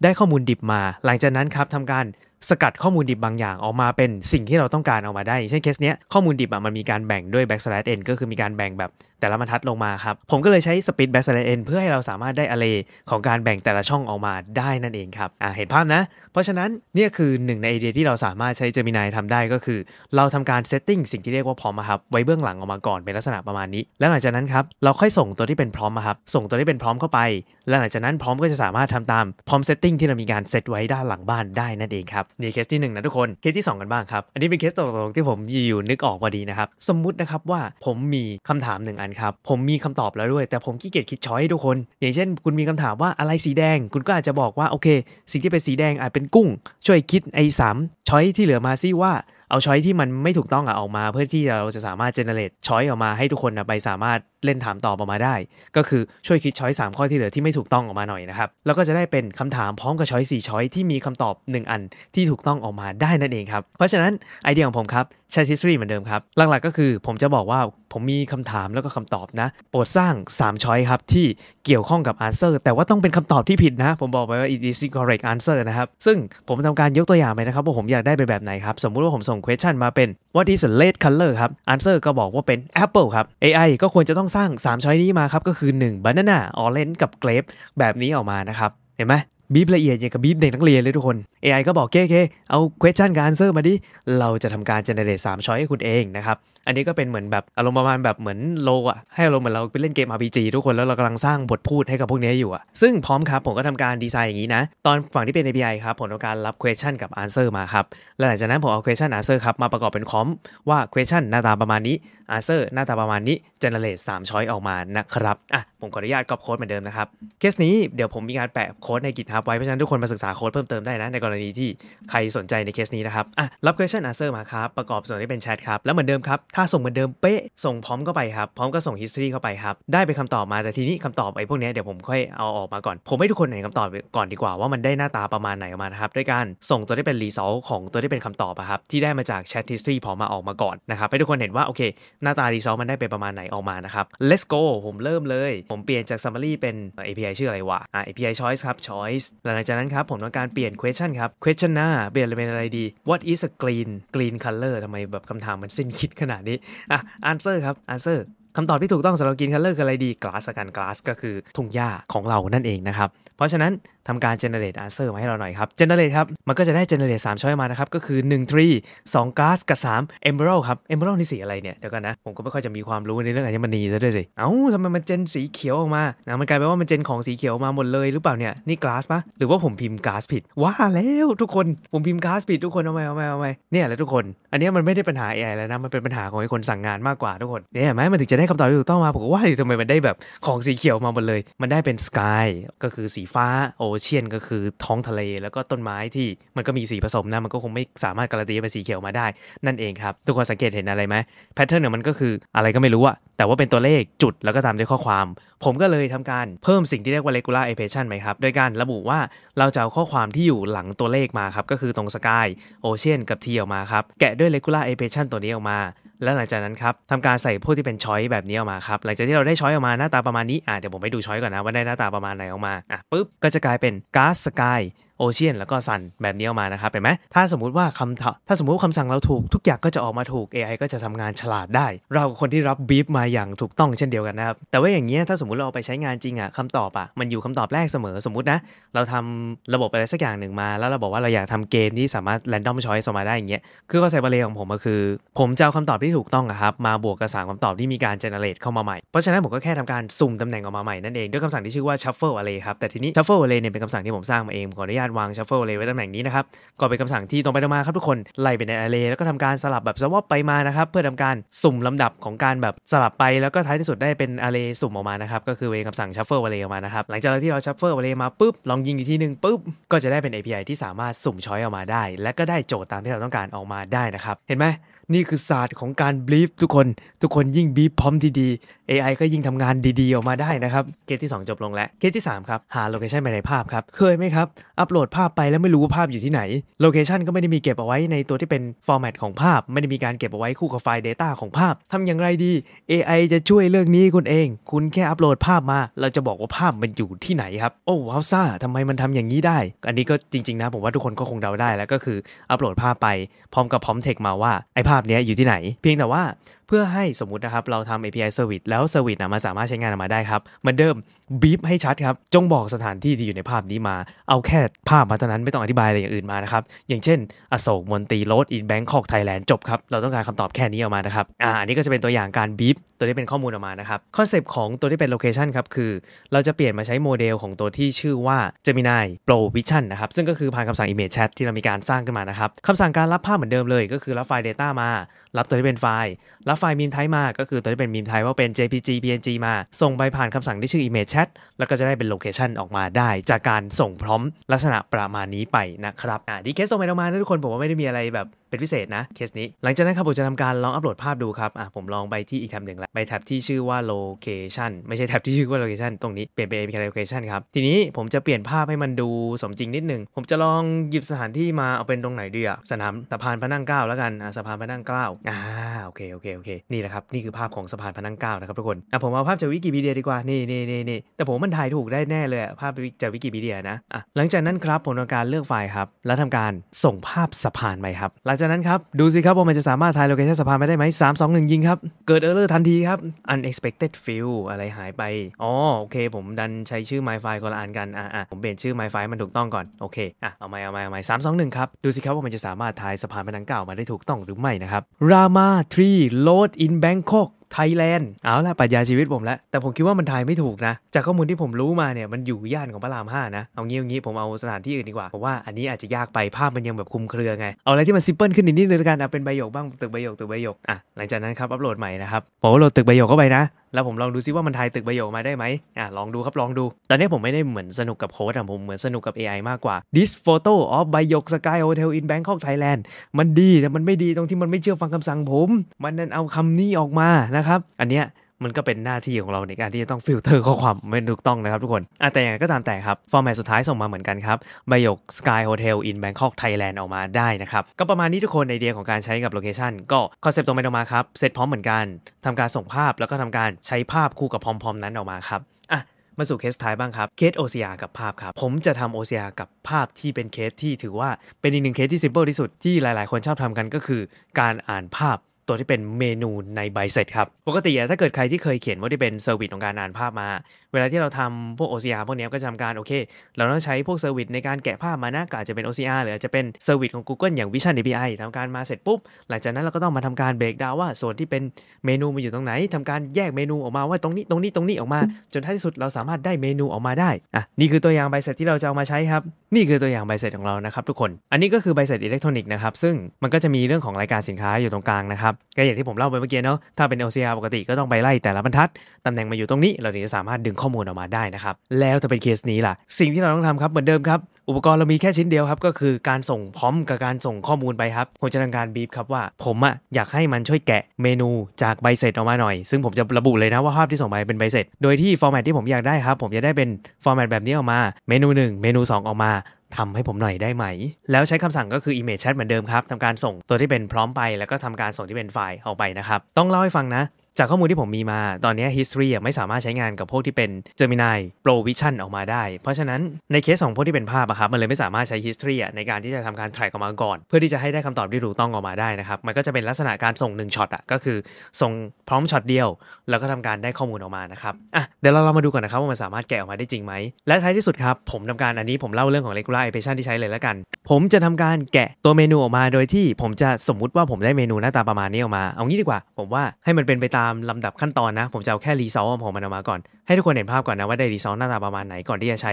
ได้ข้อมูลดิบมา หลังจากนั้นครับทำการสกัดข้อมูลดิบบางอย่างออกมาเป็นสิ่งที่เราต้องการออกมาได้เช่นเคสเนี้ยข้อมูลดิบอ่ะมันมีการแบ่งด้วย backslash n ก็คือมีการแบ่งแบบแต่ละบรรทัดลงมาครับผมก็เลยใช้ split backslash n เพื่อให้เราสามารถได้ array ของการแบ่งแต่ละช่องออกมาได้นั่นเองครับอ่าเห็นภาพนะ เพราะฉะนั้นเนี่ยคือหนึ่งในไอเดียที่เราสามารถใช้ Gemini ทำได้ก็คือ เราทำการ setting สิ่งที่เรียกว่าพร้อมมาครับไว้เบื้องหลังออกมาก่อนเป็นลักษณะประมาณนี้ แล้วหลังจากนั้นครับเราค่อยส่งตัวที่เป็นพร้อมมาครับส่งตัวที่เป็นพร้อมเข้าไป แล้วหลังจากนั้นพร้อมก็จะสามารถทำตามพร้อม setting ที่เรามีการเซตไว้ด้านหลังบ้านได้นั่นเองครับนี่เคสที่1นะทุกคน เคสที่ 2 กันบ้างครับ อันนี้เป็นเคสตลกที่ผมอยู่นึกออกพอดีนะครับ สมมุตินะครับว่าผมมีคำถามหนึ่งอันครับ ผมมีคำตอบแล้วด้วย แต่ผมขี้เกียจคิดช้อยทุกคน อย่างเช่น คุณมีคำถามว่าอะไรสีแดง คุณก็อาจจะบอกว่าโอเค สิ่งที่เป็นสีแดงอาจเป็นกุ้ง ช่วยคิดไอ้สามช้อยที่เหลือมาซิว่าเอาช้อยที่มันไม่ถูกต้องอะออกมา เพื่อที่เราจะสามารถเจเนเรตช้อยออกมาให้ทุกคนไปสามารถเล่นถามตอบออกมาได้ก็คือช่วยคิดช้อย3ข้อที่เหลือที่ไม่ถูกต้องออกมาหน่อยนะครับแล้วก็จะได้เป็นคำถามพร้อมกับช้อย4ช้อยที่มีคำตอบ 1 อันที่ถูกต้องออกมาได้นั่นเองครับเพราะฉะนั้นไอเดียของผมครับใช้ทฤษฎีเหมือนเดิมครับหลักๆก็คือผมจะบอกว่าผมมีคำถามแล้วก็คำตอบนะ โปรดสร้าง3ช้อยครับที่เกี่ยวข้องกับอันเซอร์แต่ว่าต้องเป็นคำตอบที่ผิดนะ ผมบอกไปว่า it is correct answer นะครับซึ่งผมทำการยกตัวอย่างไปนะครับว่าผมอยากได้ไปแบบไหนครับสมมุติว่าผมส่งง question มาเป็น what is the red color ครับ answer ก็บอกว่าเป็น apple ครับ AI ก็ควรจะต้องสร้าง 3ช้อยนี้มาครับ ก็คือ 1 banana orange กับ grape แบบนี้ออกมานะครับ เห็นไหมบีบละเอียดอย่างกับบีบเด็กนักเรียนเลยทุกคน AI ก็บอกเก้ๆเอา question กับ answer มาดิ เราจะทำการ generate 3 choice ให้คุณเองนะครับ อันนี้ก็เป็นเหมือนแบบอารมณ์ประมาณแบบเหมือนโลอะให้อารมณ์เหมือนเราไปเล่นเกม RPG ทุกคน แล้วเรากำลังสร้างบทพูดให้กับพวกนี้อยู่อะซึ่งพร้อมครับ ผมก็ทำการดีไซน์อย่างนี้นะ ตอนฝั่งที่เป็น API ครับผมทำการรับ question กับ answer มาครับและหลังจากนั้นผมเอา question answer ครับ มาประกอบเป็นคอมว่า question หน้าตาประมาณนี้ answer หน้าตาประมาณนี้ generate 3 choice ออกมานะครับ อ่ะ ผมขออนุญาตกรอบโค้ดเหมือนเดิมนะครับ เคสนี้เดี๋ยวผมมีการแปะโค้ดใน GitHub ับไว้เพราะฉะนั้นทุกคนมาศึกษาโค้ดเพิ่มเติมได้นะ ในกรณีที่ใครสนใจในเคสนี้นะครับอ่ะรับ question answer มาครับ ประกอบส่วนที่เป็นแชทครับ แล้วเหมือนเดิมครับ ถ้าส่งเหมือนเดิมเป๊ะ ส่งพร้อมก็ไปครับ พร้อมก็ส่ง history เข้าไปครับ ได้เป็นคำตอบมาแต่ทีนี้คำตอบไอ้พวกนี้เดี๋ยวผมค่อยเอาออกมาก่อน ผมให้ทุกคนเห็นคำตอบก่อนดีกว่าว่ามันได้หน้าตาประมาณไหนออกมานะครับด้วยการส่งตัวที่เป็น result ของตัวที่เป็นคำตอบครับที่ได้มาจาก chat history พอมาออกมาก่อนนะครับให้ทุกคนเห็นว่าโอเค หน้าตา result มันได้เป็นประมาณไหนออกมานะครับ let's go ผมเริ่มเลย ผมเปลี่ยนจาก summary เป็น API ชื่ออะไรวะ API choice ครับ choice หลังจากนั้นครับ ผมต้องการเปลี่ยน question ครับ question หน้า เปลี่ยนเป็นอะไรดี what is a green green color ทำไมแบบคำถามมันสิ้นคิดขนาดนี้อ่ะ answer ครับ answer คำตอบที่ถูกต้องสำหรับกินคัลเลอร์คืออะไรดีกลาสกันกลาสก็คือ ทุ่งหญ้าของเรานั่นเองนะครับ เพราะฉะนั้นทำการ generate answer มาให้เราหน่อยครับ generate ครับ มันก็จะได้ generate 3ช้อยมานะครับ ก็คือ1 tree 2 glass กับ3 emerald ครับ emerald นี่สีอะไรเนี่ย เดี๋ยวกันนะ ผมก็ไม่ค่อยจะมีความรู้ในเรื่องอัญมณีซะด้วยสิเอ้าทำไมมันเจนสีเขียวออกมานะมันกลายเป็นว่ามันเจนของสีเขียวมาหมดเลยหรือเปล่าเนี่ยนี่ glass ปะหรือว่าผมพิมพ์ glass ผิดว้าแล้วทุกคนผมพิมพ์ glass ผิดทุกคนทำไมทำไมทเไมเนี่ยแหละทุกคนอันนี้มันไม่ได้ปัญหา AI แล้วนะมันเป็นปัญหาของคนสั่งงานมากกว่าทุกคนเนี่ยไหมมันถึงจะได้คำตอบที่ถูกต้องมาผมก็ว่าทำไมมันได้แบบของสีเขียวมาหมดเลย มันได้เป็น sky ก็คือสีฟ้าอเชียนก็คือท้องทะเลแล้วก็ต้นไม้ที่มันก็มีสีผสมนะ มันก็คงไม่สามารถการันตีเป็นสีเขียวมาได้นั่นเองครับ ทุกคนสังเกตเห็นอะไรไหมแพทเทิร์นเนี่ยมันก็คืออะไรก็ไม่รู้อะแต่ว่าเป็นตัวเลขจุดแล้วก็ตามด้วยข้อความ ผมก็เลยทำการเพิ่มสิ่งที่เรียกว่า regular equation ไหมครับโดยการระบุว่าเราจะเอาข้อความที่อยู่หลังตัวเลขมาครับก็คือตรง sky ocean กับ t ออกมาครับแกะด้วย regular equation ตัวนี้ออกมาและหลังจากนั้นครับทำการใส่พวกที่เป็นช้อยแบบนี้ออกมาครับ หลังจากที่เราได้ช้อยออกมาหน้าตาประมาณนี้อ่ะเดี๋ยวผมไปดูช้อยก่อนนะ ว่าได้หน้าตาประมาณไหนออกมาอ่ะปุ๊บ ก็จะกลายเป็นก๊าซสกายโอเชียนแล้วก็ซันแบบนี้ออกมานะครับเห็นไหมถ้าสมมุติว่าคำถ้าสมมุติคำสั่งเราถูกทุกอย่างก็จะออกมาถูก AI ก็จะทำงานฉลาดได้ เราคนที่รับบีฟมาอย่างถูกต้องเช่นเดียวกันนะครับ แต่ว่าอย่างเงี้ยถ้าสมมติเราไปใช้งานจริงอะ่ะคำตอบอะ่ะมันอยู่คำตอบแรกเสมอสมมตินะ เราทำระบบอะไรสักอย่างหนึ่งมา แล้วเราบอกว่าเราอยากทำเกมที่สามารถแรนดอมชอยส์ออกมาได้อย่างเงี้ยคือกอใส่บาลเลของผมก็คือ ผมจะเอาคำตอบที่ถูกต้องครับมาบวกกับสามคำตอบที่มีการเจเนเรตเข้ามาใหม่เพราะฉะนั้นผมก็แค่ทำการสุ่มตำแหน่งออกมาใหม่นั่นเองด้วยคำสั่งที่ชื่อว่า shuffle array ครับแต่ทีนี้ shuffle array เนี่ยเป็นคำสั่งที่ผมสร้างมาเองขออนุญาตารถวางชัฟเฟิลเลยไว้ตำแหน่งนี้นะครับ ก็เป็นคำสั่งที่ตรงไปตรงมาครับทุกคน ไล่ไปในอาร์เรย์แล้วก็ทำการสลับแบบสวอปไปมานะครับเพื่อทำการสุ่มลำดับของการแบบสลับไปแล้วก็ท้ายที่สุดได้เป็นอาร์เรย์สุ่มออกมานะครับก็คือเวงคำสั่งชัฟเฟิลอาร์เรย์ออกมานะครับหลังจากที่เราชัฟเฟิลอาร์เรย์มาปุ๊บลองยิงอีกทีหนึ่งปุ๊บก็จะได้เป็น API ที่สามารถสุ่มช้อยออกมาได้ และก็ได้โจทย์ตามที่เราต้องการออกมาได้นะครับเห็นไหมนี่คือศาสตร์ของการบลิฟทุกคนทุกคนยิ่งบีฟพร้อมดีๆ AI ก็ยิ่งทำงานดี ๆ ออกมาได้นะครับ เคสที่2จบลงแล้วเคสที่3ครับ หาโลเคชันไปในภาพครับ เคยไหมครับ อัปโหลดภาพไปแล้วไม่รู้ว่าภาพอยู่ที่ไหนโลเคชันก็ไม่ได้มีเก็บเอาไว้ในตัวที่เป็น ฟอร์แมตของภาพ ไม่ได้มีการเก็บเอาไว้คู่กับไฟล์ Data ของภาพ ทำอย่างไรดี AI จะช่วยเรื่องนี้คุณเอง คุณแค่อัปโหลดภาพมาเราจะบอกว่าภาพมันอยู่ที่ไหนครับโอ้ว้าวซ่าทำไมมันทำอย่างนี้ได้ อันนี้ก็จริงๆ นะ ผมว่าทุกคนก็คงเดาได้ แล้วก็คืออัปโหลดภาพไปพร้อมกับพร้อมเทคมาว่าไอภาพนี้อยู่ที่ไหนเพียงแต่ว่าเพื่อให้สมมตินะครับเราทำ API service แล้ว service นะมันสามารถใช้งานออกมาได้ครับเหมือนเดิมบีบให้ชัดครับ จงบอกสถานที่ที่อยู่ในภาพนี้มาเอาแค่ภาพมาเท่านั้น ไม่ต้องอธิบายอะไรอย่างอื่นมานะครับ อย่างเช่นอโศกมนตรีโรดอินแบงคอกไทยแลนด์จบครับ เราต้องการคำตอบแค่นี้ออกมานะครับอ่าอันนี้ก็จะเป็นตัวอย่างการบีบตัวที่เป็นข้อมูลออกมานะครับคอนเซปต์ของตัวที่เป็นโลเคชันครับ คือ เราจะเปลี่ยนมาใช้โมเดลของตัวที่ชื่อว่า Gemini Pro Vision นะครับซึ่งก็คือผ่านคำสั่ง Image Chat ที่เรามีการสร้างขึ้นมานะครับคำสั่งการรับภาพเหมือนเดิมเลย ก็คือรับไฟล์ Data มา รับตัวที่เป็นไฟล์รับไฟล์มีมไทยมาก็คือตัวที่เป็นมีมไทยว่าเป็น JPG PNG มาส่งไปผ่านคำสั่งที่ชื่อ Image Chat ทแล้วก็จะได้เป็นโลเคชันออกมาได้ จากการส่งพร้อมลักษณะประมาณนี้ไปนะครับ อ่าดีเคสส่งไปออกมาทุกคน ผมว่าไม่ได้มีอะไรแบบเป็นพิเศษนะเคสนี้ หลังจากนั้นครับผมจะทำการลองอัปโหลดภาพดูครับอ่ะผมลองไปที่อีกแท็บหนึ่งแล้วไปแท็บที่ชื่อว่า location ไม่ใช่แท็บที่ชื่อว่า location ตรงนี้ เปลี่ยนเป็น l o c a t i o n ครับ ทีนี้ผมจะเปลี่ยนภาพให้มันดูสมจริงนิดนึงผมจะลองหยิบสถานที่มาเอาเป็นตรงไหนดีอะสนามสะพานพระนั่งเก้าแล้วกันอ่ะสะพานพระนั่งเก้าอ่าโอเคโอเคโอเคนี่แหละครับนี่คือภาพของสะพานพระนั่งเก้านะครับทุกคนอ่ะผมเอาภาพจากวิกิพีเดียดีกว่านี่นี่นี่นี่แต่ผมมันถ่ายถูกได้แน่เลยภาพจากวิกิพีเดียนะอ่ะหลังจากนั้นครับผมทำการเลือกไฟล์ครับแล้วทำการส่งภาพสะพานไปครับหลังจากนั้นครับดูสิครับว่ามันจะสามารถทายโลเคชั่นสะพานไปได้ไหมสามสองหนึ่งยิงครับ เกิดเออร์เลอร์ทันทีครับ unexpected fill อะไรหายไป อ๋อโอเค ผมดันใช้ชื่อ my f i คนละอันกัน อ่ะอ่ะผมเปลี่ยนชื่อ my f i มันถูกต้องก่อนโอเคอ่ะเอาไม่เอาไม่เอาไม่สามสองหนึ่งครับ ดูสิครับว่ามันจะสามารถทายสะพานไปดังกล่าวมาได้ถูกต้องหรือไม่นะครับร a ม r e e Road in Bangkok ไทยแลนด์เอาละปรัชญาชีวิตผมแล้วแต่ผมคิดว่ามันทายไม่ถูกนะจากข้อมูลที่ผมรู้มาเนี่ยมันอยู่ย่านของพระรามห้านะเอางี้เอางี้ผมเอาสถานที่อื่นดีกว่าเพราะว่าอันนี้อาจจะยากไปภาพมันยังแบบคุมเครือไงเอาอะไรที่มันซิมเพิลขึ้นนิดนึงแล้วกันเอาเป็นใบหยกบ้างตึกใบหยกตึกใบหยกอ่ะหลังจากนั้นครับอัปโหลดใหม่นะครับผมอโหลดตึกใบหยกเข้าไปนะแล้วผมลองดูซิว่ามันทายตึกประโยคมาได้ไหมอ่ะ ลองดูครับ ลองดู ตอนนี้ผมไม่ได้เหมือนสนุกกับโค้ดอ่ะผมเหมือนสนุกกับ AI มากกว่า this photo of บยกสกายโ o เทลอินแบงคอกไทยแลนด์มันดีแต่มันไม่ดีตรงที่มันไม่เชื่อฟังคำสั่งผม มันนั่นเอาคำนี้ออกมานะครับ อันเนี้ยมันก็เป็นหน้าที่ของเราในการที่จะต้องฟิลเตอร์ข้อความไม่ถูกต้องนะครับทุกคนอ่ะแต่อย่างไรก็ตามแต่ครับ ฟอร์แมตสุดท้ายส่งมาเหมือนกันครับบยก Sky Hotel in Bangkok Thailand ออกมาได้นะครับ ก็ประมาณนี้ทุกคนไอเดียของการใช้กับโลเคชันก็คอนเซปต์ตรงไปตรงมาครับ เสร็จพร้อมเหมือนกันทำการส่งภาพแล้วก็ทำการใช้ภาพคู่กับพร้อมๆนั้นออกมาครับอ่ะมาสู่เคสท้ายบ้างครับ เคสโอ o ียกับภาพครับ ผมจะทำ o ียกับภาพที่เป็นเคสที่ถือว่าเป็นอีกหนึ่งเคสที่ simple ที่สุดที่หลายๆ คนชอบทำกันก็คือการอ่านภาพตัวที่เป็นเมนูในใบเสร็จครับ ปกติถ้าเกิดใครที่เคยเขียนว่าที่เป็นเซอร์วิสของการอ่านภาพมา เวลาที่เราทำพวก OCR พวกนี้ก็จะทำการโอเค เราต้องใช้พวกเซอร์วิสในการแกะภาพมานะก็กาจะเป็น OCR หรือจะเป็นเซอร์วิสของ Google อย่าง Vision API ทำการมาเสร็จปุ๊บ หลังจากนั้นเราก็ต้องมาทำการเบรกดาวว่าส่วนที่เป็นเมนูมันอยู่ตรงไหน ทำการแยกเมนูออกมาว่าตรงนี้ตรงนี้ตรงนี้ออกมา จนท้ายที่สุดเราสามารถได้เมนูออกมาได้อ่ะนี่คือตัวอย่างใบเสร็จที่เราจะเอามาใช้ครับนี่คือตัวอย่างใบเสร็จของเรานะครับ ทุกคนอันนี้ก็คือใบเสร็จอิเล็กทรอนิกส์นะครับซึ่งมันก็จะมีเรื่องของรายการสินค้าอยู่ตรงกลางนะครับก็อย่างที่ผมเล่าไปเมื่อกี้เนาะถ้าเป็น LCR ปกติก็ต้องไปไล่แต่ละบรรทัด ตำแหน่งมาอยู่ตรงนี้เราถึงจะสามารถดึงข้อมูลออกมาได้นะครับ แล้วถ้าเป็นเคสนี้ล่ะสิ่งที่เราต้องทำครับเหมือนเดิมครับ อุปกรณ์เรามีแค่ชิ้นเดียวครับก็คือการส่งพร้อมกับการส่งข้อมูลไปครับผมจะทำการบีบครับว่า ผมอะอยากให้มันช่วยแกะเมนูจากใบเสร็จออกมาหน่อย ซึ่งผมจะระบุเลยนะว่าภาพที่ส่งไปเป็นใบเสร็จโดยที่ฟอร์แมตที่ผมอยากได้ครับ ผมจะได้เป็นฟอร์แมตแบบนี้ออกมา เมนู 1 เมนู 2 ออกมาทำให้ผมหน่อยได้ไหม แล้วใช้คำสั่งก็คือ image chat เหมือนเดิมครับ ทำการส่งตัวที่เป็นพร้อมไป แล้วก็ทำการส่งที่เป็นไฟล์ออกไปนะครับ ต้องเล่าให้ฟังนะจากข้อมูลที่ผมมีมาตอนนี้ history ไม่สามารถใช้งานกับพวกที่เป็น Gemini Pro Vision ออกมาได้ เพราะฉะนั้นในเคสของพวกที่เป็นภาพอะครับมันเลยไม่สามารถใช้ history ในการที่จะทำการ track ออกมาก่อน เพื่อที่จะให้ได้คำตอบที่ถูกต้องออกมาได้นะครับมันก็จะเป็นลักษณะการส่ง 1ช็อตอะก็คือส่งพร้อมช็อตเดียว แล้วก็ทำการได้ข้อมูลออกมานะครับอ่ะเดี๋ยวเราเรามาดูก่อนนะครับว่ามันสามารถแกะออกมาได้จริงไหมและท้ายที่สุดครับผมทำการอันนี้ผมเล่าเรื่องของ regular equation ที่ใช้เลยแล้วกัน ผมจะทำการแกะตัวเมนูออกมาโดยที่ผมจะสมมุติว่าผมได้เมนูหน้าตาประมาณนี้ออกมา เอางี้ดีกว่าผมว่าให้มันเป็นไปตามตามลำดับขั้นตอนนะ ผมจะเอาแค่รีซอสของมันออกมาก่อน ให้ทุกคนเห็นภาพก่อนนะว่าได้รีซอสหน้าตาประมาณไหนก่อนที่จะใช้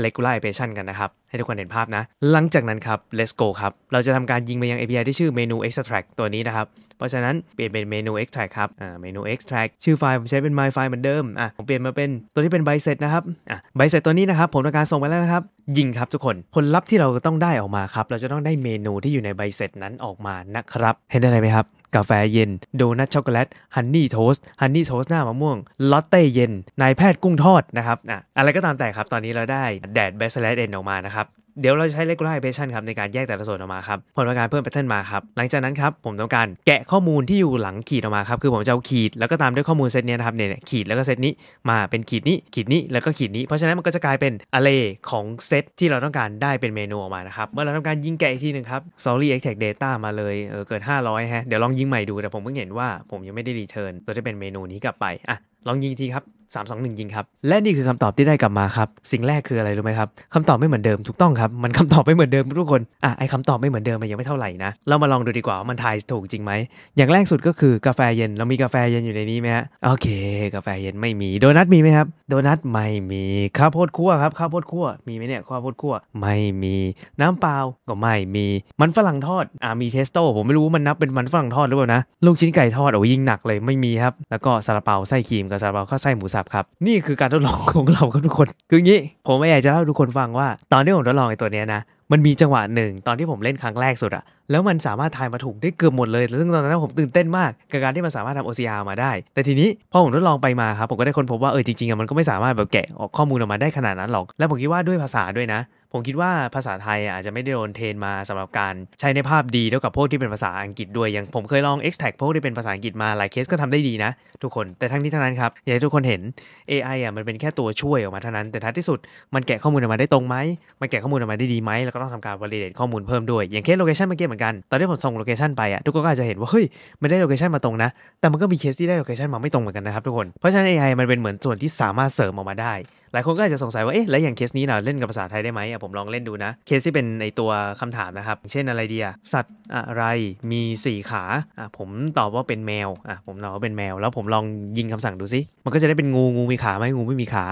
เลกูล่าเอเพชันกันนะครับให้ทุกคนเห็นภาพนะหลังจากนั้นครับ let's go ครับเราจะทำการยิงไปยัง API ที่ชื่อเมนู extract ตัวนี้นะครับ เพราะฉะนั้นเปลี่ยนเป็นเมนู extract ครับเมนู extract ชื่อไฟล์ผมใช้เป็น my file เหมือนเดิมอ่ะผมเปลี่ยนมาเป็นตัวที่เป็น byset นะครับอ่ะ byset ตัวนี้นะครับผมทำการส่งไปแล้วนะครับ ยิงครับทุกคนผลลัพธ์ที่เราต้องได้ออกมาครับเราจะต้องได้เมนูที่อยู่ใน byset นั้นออกมานะครับเห็นอะไรไหมครับกาแฟเย็นโดนัทช็อกโกแลตฮันนี่โทสต์ฮันนี่โทสต์หน้ามะม่วงลอตเต้เย็นนายแพทย์กุ้งทอดนะครับอ่ะอะไรก็ตามแต่ครับตอนนี้เราได้แดดเบสเลตเอ็นออกมานะครับครับเดี๋ยวเราใช้เลกูล่าไอเพชันครับในการแยกแต่ละส่วนออกมาครับผลตองการเพิ่มทเทิร์นมาครับ หลังจากนั้นครับผมต้องการแกะข้อมูลที่อยู่หลังขีดออกมาครับคือผมจะเอาขีดแล้วก็ตามด้วยข้อมูลเซตนี้นะครับเนี่ยขีดแล้วก็เซตนี้มาเป็นขีดนี้ขีดนี้แล้วก็ขีดนี้ เพราะฉะนั้นมันก็จะกลายเป็นอะไรของเซตที่เราต้องการได้เป็นเมนูออกมานะครับเมื่อเราต้องการยิงแกะอีกทีหนึ่งครับ sorry extract data มาเลยเออเกิร500ฮะเดี๋ยวลองยิงใหม่ดูแต่ผมเพิ่งเห็นว่า ผมยังไม่ได้รีเทิร์นตัวที่เป็นเมนูนี้กลับไปอ่ะ ลองยิงทีครับ3 2 1ยิงครับและนี่คือคำตอบที่ได้กลับมาครับสิ่งแรกคืออะไรรู้ไหมครับคำตอบไม่เหมือนเดิม ถูกต้องครับ มันคำตอบไม่เหมือนเดิมทุกคนอ่ะไอคำตอบไม่เหมือนเดิมมันยังไม่เท่าไหร่นะ เรามาลองดูดีกว่าว่ามันทายถูกจริงไหมอย่างแรกสุดก็คือกาแฟเย็นเรามีกาแฟเย็นอยู่ในนี้ไหมฮะโอเค กาแฟเย็นไม่มีโดนัทมีไหมครับโดนัทไม่มีข้าวโพดคั่วครับข้าวโพดคั่วมีไหมเนี่ยข้าวโพดคั่วไม่มีน้ำเปล่าก็ไม่มี มันฝรั่งทอดอ่ามีเทสโต้ผมไม่รู้มันนับเป็นมันฝรั่งทอดหรือเปล่านะลูกชิ้นไก่ทอดโอ้ยิ่งหนักเลยไม่มีครับแล้วก็ซาลาเปาไส้ครีมกับซาลาเปาข้าวไส้หมูสพท์ครับนี่คือการทดลองของเราครับทุกคน คืองี้ ผมไม่อยากจะเล่าทุกคนฟังว่าตอนที่ผมทดลองไอ้ตัวเนี้ยนะมันมีจังหวะหนึ่งตอนที่ผมเล่นครั้งแรกสุดอะแล้วมันสามารถทายมาถูกได้เกือบหมดเลยซึ่งตอนนั้นผมตื่นเต้นมากกับการที่มันสามารถทำโอซีอามาได้ แต่ทีนี้พอผมทดลองไปมาครับผมก็ได้ค้นพบว่าเออจริงๆอะมันก็ไม่สามารถแบบแกะออกข้อมูลออกมาได้ขนาดนั้นหรอก และผมคิดว่าด้วยภาษาด้วยนะ ผมคิดว่าภาษาไทยอาจจะไม่ได้โดนเทรนมาสำหรับการใช้ในภาพดีเท่ากับพวกที่เป็นภาษาอังกฤษด้วย อย่างผมเคยลอง extract พวกที่เป็นภาษาอังกฤษมาหลายเคสก็ทำได้ดีนะ ทุกคนแต่ทั้งนี้ทั้งนั้นครับอยากให้ทุกคนเห็น AI อ่ะมันเป็นแค่ตัวช่วยออกมาเท่านั้นแต่ท้ายที่สุดมันแกะข้อมูลออกมาได้ตรงไหมมันแกะข้อมูลออกมาได้ดีไหมแล้วก็ต้องทำการ validate ข้อมูลเพิ่มด้วยอย่างเคสโลเคชันเมื่อกี้เหมือนกันตอนที่ผมส่งโลเคชันไปอ่ะทุกคนก็อาจจะเห็นว่า เฮ้ย ไม่ได้โลเคชันมาตรงนะ แต่มันก็มีเคสที่ได้โลเคชันมาไม่ตรงเหมือนกันนะครับทุกคนเพราะฉะนั้น AI มันเป็นเหมือนส่วนที่สามารถเสริมออกมาได้ หลายคนก็อาจจะสงสัยว่าเอ๊ะแล้วอย่างเคสนี้เราเล่นกับภาษาไทยได้ไหมอ่ะผมลองเล่นดูนะเคสที่เป็นในตัวคำถามนะครับเช่นอะไรเดียสัตว์อะไรมี4ขาอ่ะผมตอบว่าเป็นแมวอ่ะผมตอบว่าเป็นแมว แล้วผมลองยิงคำสั่งดูซิมันก็จะได้เป็นงูงูมีขาไหมงูไม่มีขา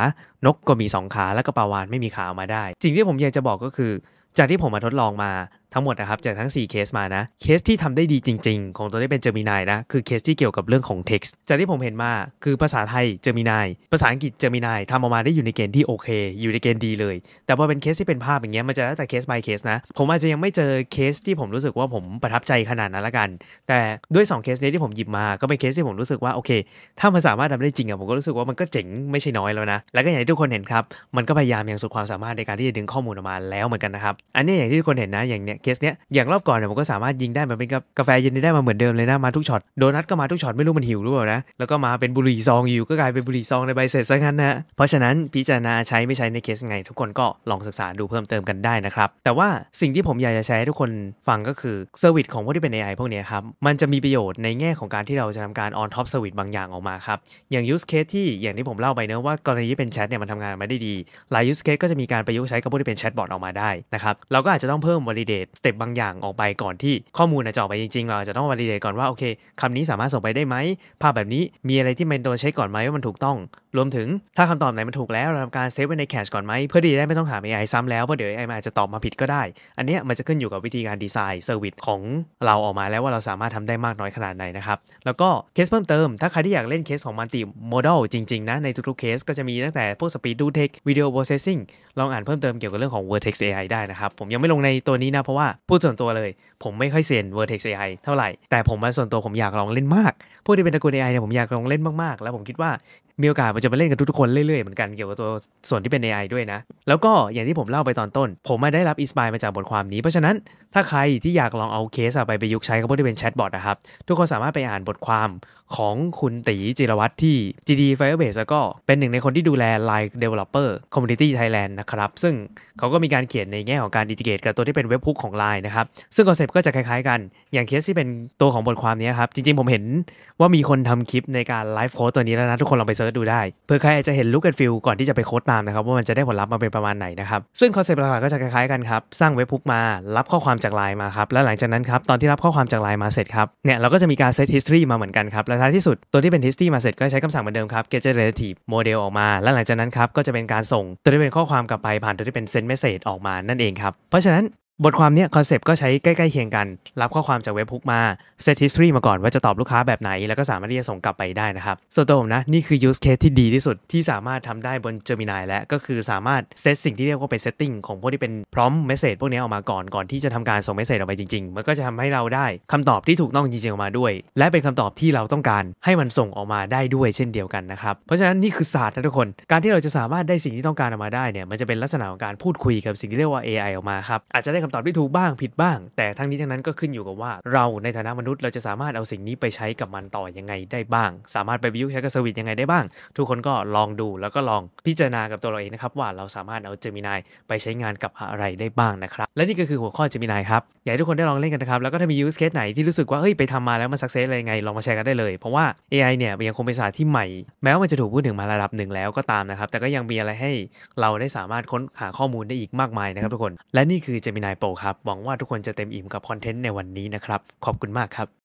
นกก็มี 2 ขาแล้วก็ปลาวานไม่มีขาออกมาได้สิ่งที่ผมอยากจะบอกก็คือจากที่ผมมาทดลองมาทั้งหมดนะครับจากทั้ง4เคสมานะเคสที่ทำได้ดีจริงๆ ของตัวนี้เป็นเจมินายนะคือเคสที่เกี่ยวกับเรื่องของ text จากที่ผมเห็นมา คือภาษาไทยเจมินายภาษาอังกฤษเจมินายทำออกมาได้อยู่ในเกณฑ์ที่โอเค อยู่ในเกณฑ์ดีเลย แต่พอเป็นเคสที่เป็นภาพอย่างเงี้ยมันจะแล้วแต่เคส by เคสนะผมอาจจะยังไม่เจอเคสที่ผมรู้สึกว่าผมประทับใจขนาดนั้นละกัน แต่ด้วย2เคสนี้ที่ผมหยิบมาก็เป็นเคสที่ผมรู้สึกว่าโอเคถ้ามันสามารถทำได้จริงอะผมก็รู้สึกว่ามันก็เจ๋งไม่ใช่น้อยแล้วนะแล้วก็อย่างที่ทุกคนเห็นครับมันก็พยายามอย่างสุดความสามารถในการที่จะดึงข้อมูลออกมาแล้วเหมือนกันนะครับ อันนี้อย่างที่ทุกคนเห็นนะอย่างเนี้ยเี่ยเคสเนี้ยอย่างรอบก่อนเนี่ยผมก็สามารถยิงได้มันเป็นกาแฟเย็นได้มาเหมือนเดิมเลยนะ มาทุกช็อตโดนัทก็มาทุกช็อตไม่รู้มันหิวหรือเปล่านะ แล้วก็มาเป็นบุหรี่ซองอยู่ ก็กลายเป็นบุหรี่ซองในใบเสร็จซะงั้นนะเพราะฉะนั้นพิจารณาใช้ไม่ใช้ในเคสไงทุกคนก็ลองศึกษาดูเพิ่มเติมกันได้นะครับ แต่ว่าสิ่งที่ผมอยากจะใชให้ทุกคนฟังก็คือเซอร์วิสของพวกที่เป็น AI พวกนี้ครับมันจะมีประโยชน์ในแง่ของการที่เราจะทำการออนท็อปเซอร์วิสบางอย่างออกมาครับอย่างยูสเคสที่อย่างที่ผมเล่าไปเนะว่า กรณีที่เป็นแชทเนี่ยมันทำงานม่ได้ดีหลายยูสเคสก็จะมีการประยุกต์ใช้กับพวกที่เป็นแชทบอทออกมาได้นะครับเราก็อาจจะต้องเพิ่มวอลิเตสเต็ปบางอย่างออกไปก่อนที่ข้อมูลจะออกไปจริงๆ เราจะต้องวอลิเดตก่อนว่าโอเคคำนี้สามารถส่งไปได้ไหม ภาพแบบนี้มีอะไรที่มันโดนใช้ก่อนไหมว่ามันถูกต้อง รวมถึงถ้าคำตอบไหนมันถูกแล้วเราทำการเซฟไว้ในแคชก่อนไหม เพื่อที่จะได้ไม่ต้องถาม AI ซ้ำแล้วเพราะเดี๋ยว AI อาจจะตอบมาผิดก็ได้ อันนี้มันจะขึ้นอยู่กับวิธีการดีไซน์เซอร์วิสของเราออกมาแล้วว่าเราสามารถทำได้มากน้อยขนาดไหนนะครับแล้วก็เคสเพิ่มเติมถ้าใครที่อยากเล่นเคสของมัลติโมเดลจริงๆนะในทุกๆเคสก็จะมีตั้งแต่พวกสปีดดูเทควิดีโอโปรเซสซิ่งลองอ่านเพิ่มเติมเกี่ยวกับเรื่องของ Vertex AI ได้นะครับผมยังไม่ลงในตัวนี้นะเพราะะว่าพูดส่วนตัวเลยผมไม่ค่อยเซียน Vertex AI เท่าไหร่ แต่ผมมาส่วนตัวผมอยากลองเล่นมากพูกที่เป็นตระกูล AI เนี่ยผมอยากลองเล่นมาก ๆ แล้วผมคิดว่ามีโอกาสมันจะมาเล่นกับทุกๆคนเรื่อยๆเหมือนกันเกี่ยวกับตัวส่วนที่เป็น AI ด้วยนะ แล้วก็อย่างที่ผมเล่าไปตอนต้น ผมมาได้รับอินสปายมาจากบทความนี้ เพราะฉะนั้นถ้าใครที่อยากลองเอาเคสไปไปยุกใช้กับพวกที่เป็นแชทบอทนะครับ ทุกคนสามารถไปอ่านบทความของคุณตีจิรวัตรที่ GD Firebase แล้วก็เป็นหนึ่งในคนที่ดูแล Line Developer Community Thailand นะครับ ซึ่งเขาก็มีการเขียนในแง่ของการดิทิเกตกับตัวที่เป็นเว็บพุกของ Line นะครับซึ่งคอนเซปต์ก็จะคล้ายๆกันอย่างเคสที่เป็นตัวของบทความนี้ครับจริงๆ ผมเห็นว่ามีคนทำคลิปในการไลฟ์โค้ดตัวนี้แล้วนะทุกคนลองไปเร์ชดูได้เพื่อใครจะเห็นลุคแอนฟิลก่อนที่จะไปโค้ดตามนะครับว่ามันจะได้ผลลัพธ์มาเป็นประมาณไหนนะครับซึ่งคอนเซปต์หลักๆก็จะคล้ายๆกันครับสร้างเว็บพุกมา รับข้อความจากไลน์มาครับแล้วหลังจากนั้นครับตอนที่รับข้อความจากไลน์มาเสร็จครับเนี่ยเราก็จะมีการเซตฮิสตอรี่มาเหมือนกันครับและท้ายที่สุด ตัวที่เป็นฮิสตอรี่มาเสร็จก็ใช้คำสั่งเหมือนเดิมครับ get generative model ออกมา และหลังจากนั้นครับก็จะเป็นการส่งตัวที่เป็นข้อความกลับไปผ่านตัวที่เป็น send message ออกมานั่นเองครับเพราะฉะนั้นบทความเนี้ยคอนเซปต์ก็ใช้ใกล้ ๆเคียงกัน รับข้อความจากเว็บพุกมาเซต h ิสตรี y มาก่อน ว่าจะตอบลูกค้าแบบไหน แล้วก็สามารถที่จะส่งกลับไปได้นะครับส่วนตัวผมนะนี่คือยูสเคสที่ดีที่สุดที่สามารถทำได้บนเจอร์มินายและก็คือสามารถเซตสิ่งที่เรียกว่าเป็นเซตติ้งของพวกที่เป็นพร้อมเมสเซจพวกนี้ออกมาก่อน ก่อนที่จะทำการส่งเมสเซจออกไปจริงๆมันก็จะทำให้เราได้คำตอบที่ถูกต้องจริงๆออกมาด้วย และเป็นคำตอบที่เราต้องการ ให้มันส่งออกมาได้ด้วยเช่นเดียวกันนะครับเพราะฉะนั้นนี่คือศาสตร์นะทุกคนการที่เราจะสามารถได้สิ่งที่ต้องการออกมาได้เนี่ยมันจะเป็นลักษณะของการพูดคุยกับสิ่งที่เรียกว่า AI ออกมาครับอาจจะได้คำตอบที่ถูกบ้างผิดบ้าง แต่ทั้งนี้ทั้งนั้นก็ขึ้นอยู่กับว่าเราในฐานะมนุษย์เราจะสามารถเอาสิ่งนี้ไปใช้กับมันต่อยังไงได้บ้าง สามารถไปวิวแุกตกใช้สวิตยังไงได้บ้าง ทุกคนก็ลองดูแล้วก็ลองพิจารณากับตัวเราเองนะครับว่าเราสามารถเอาเจมินายไปใช้งานกับอะไรได้บ้างนะครับและนี่ก็คือหัวข้อเจมินายครับอยากให้ทุกคนได้ลองเล่นกันนะครับแล้วก็ถ้ามียูสเคสไหนที่รู้สึกว่าเฮ้ยไปทำมาแล้วมันสักเซสอะไรยังไงลองมาแชร์กันได้เลยเพราะว่า AI เนี่ยยังคงเป็นศาสตร์ที่ใหม่แม้ว่ามันจะถูกพูดถึงมาระดับหนึ่งแล้วก็ตามนะครับแต่ก็ยังมีอะไรให้ เราได้สามารถค้นหาข้อมูลได้อีกมากมายนะครับทุกคนและนี่คือจมินายโปรครับ หวังว่าทุกคนจะเต็มอิ่มกับคอนเทนต์ในวันนี้นะครับ ขอบคุณมากครับ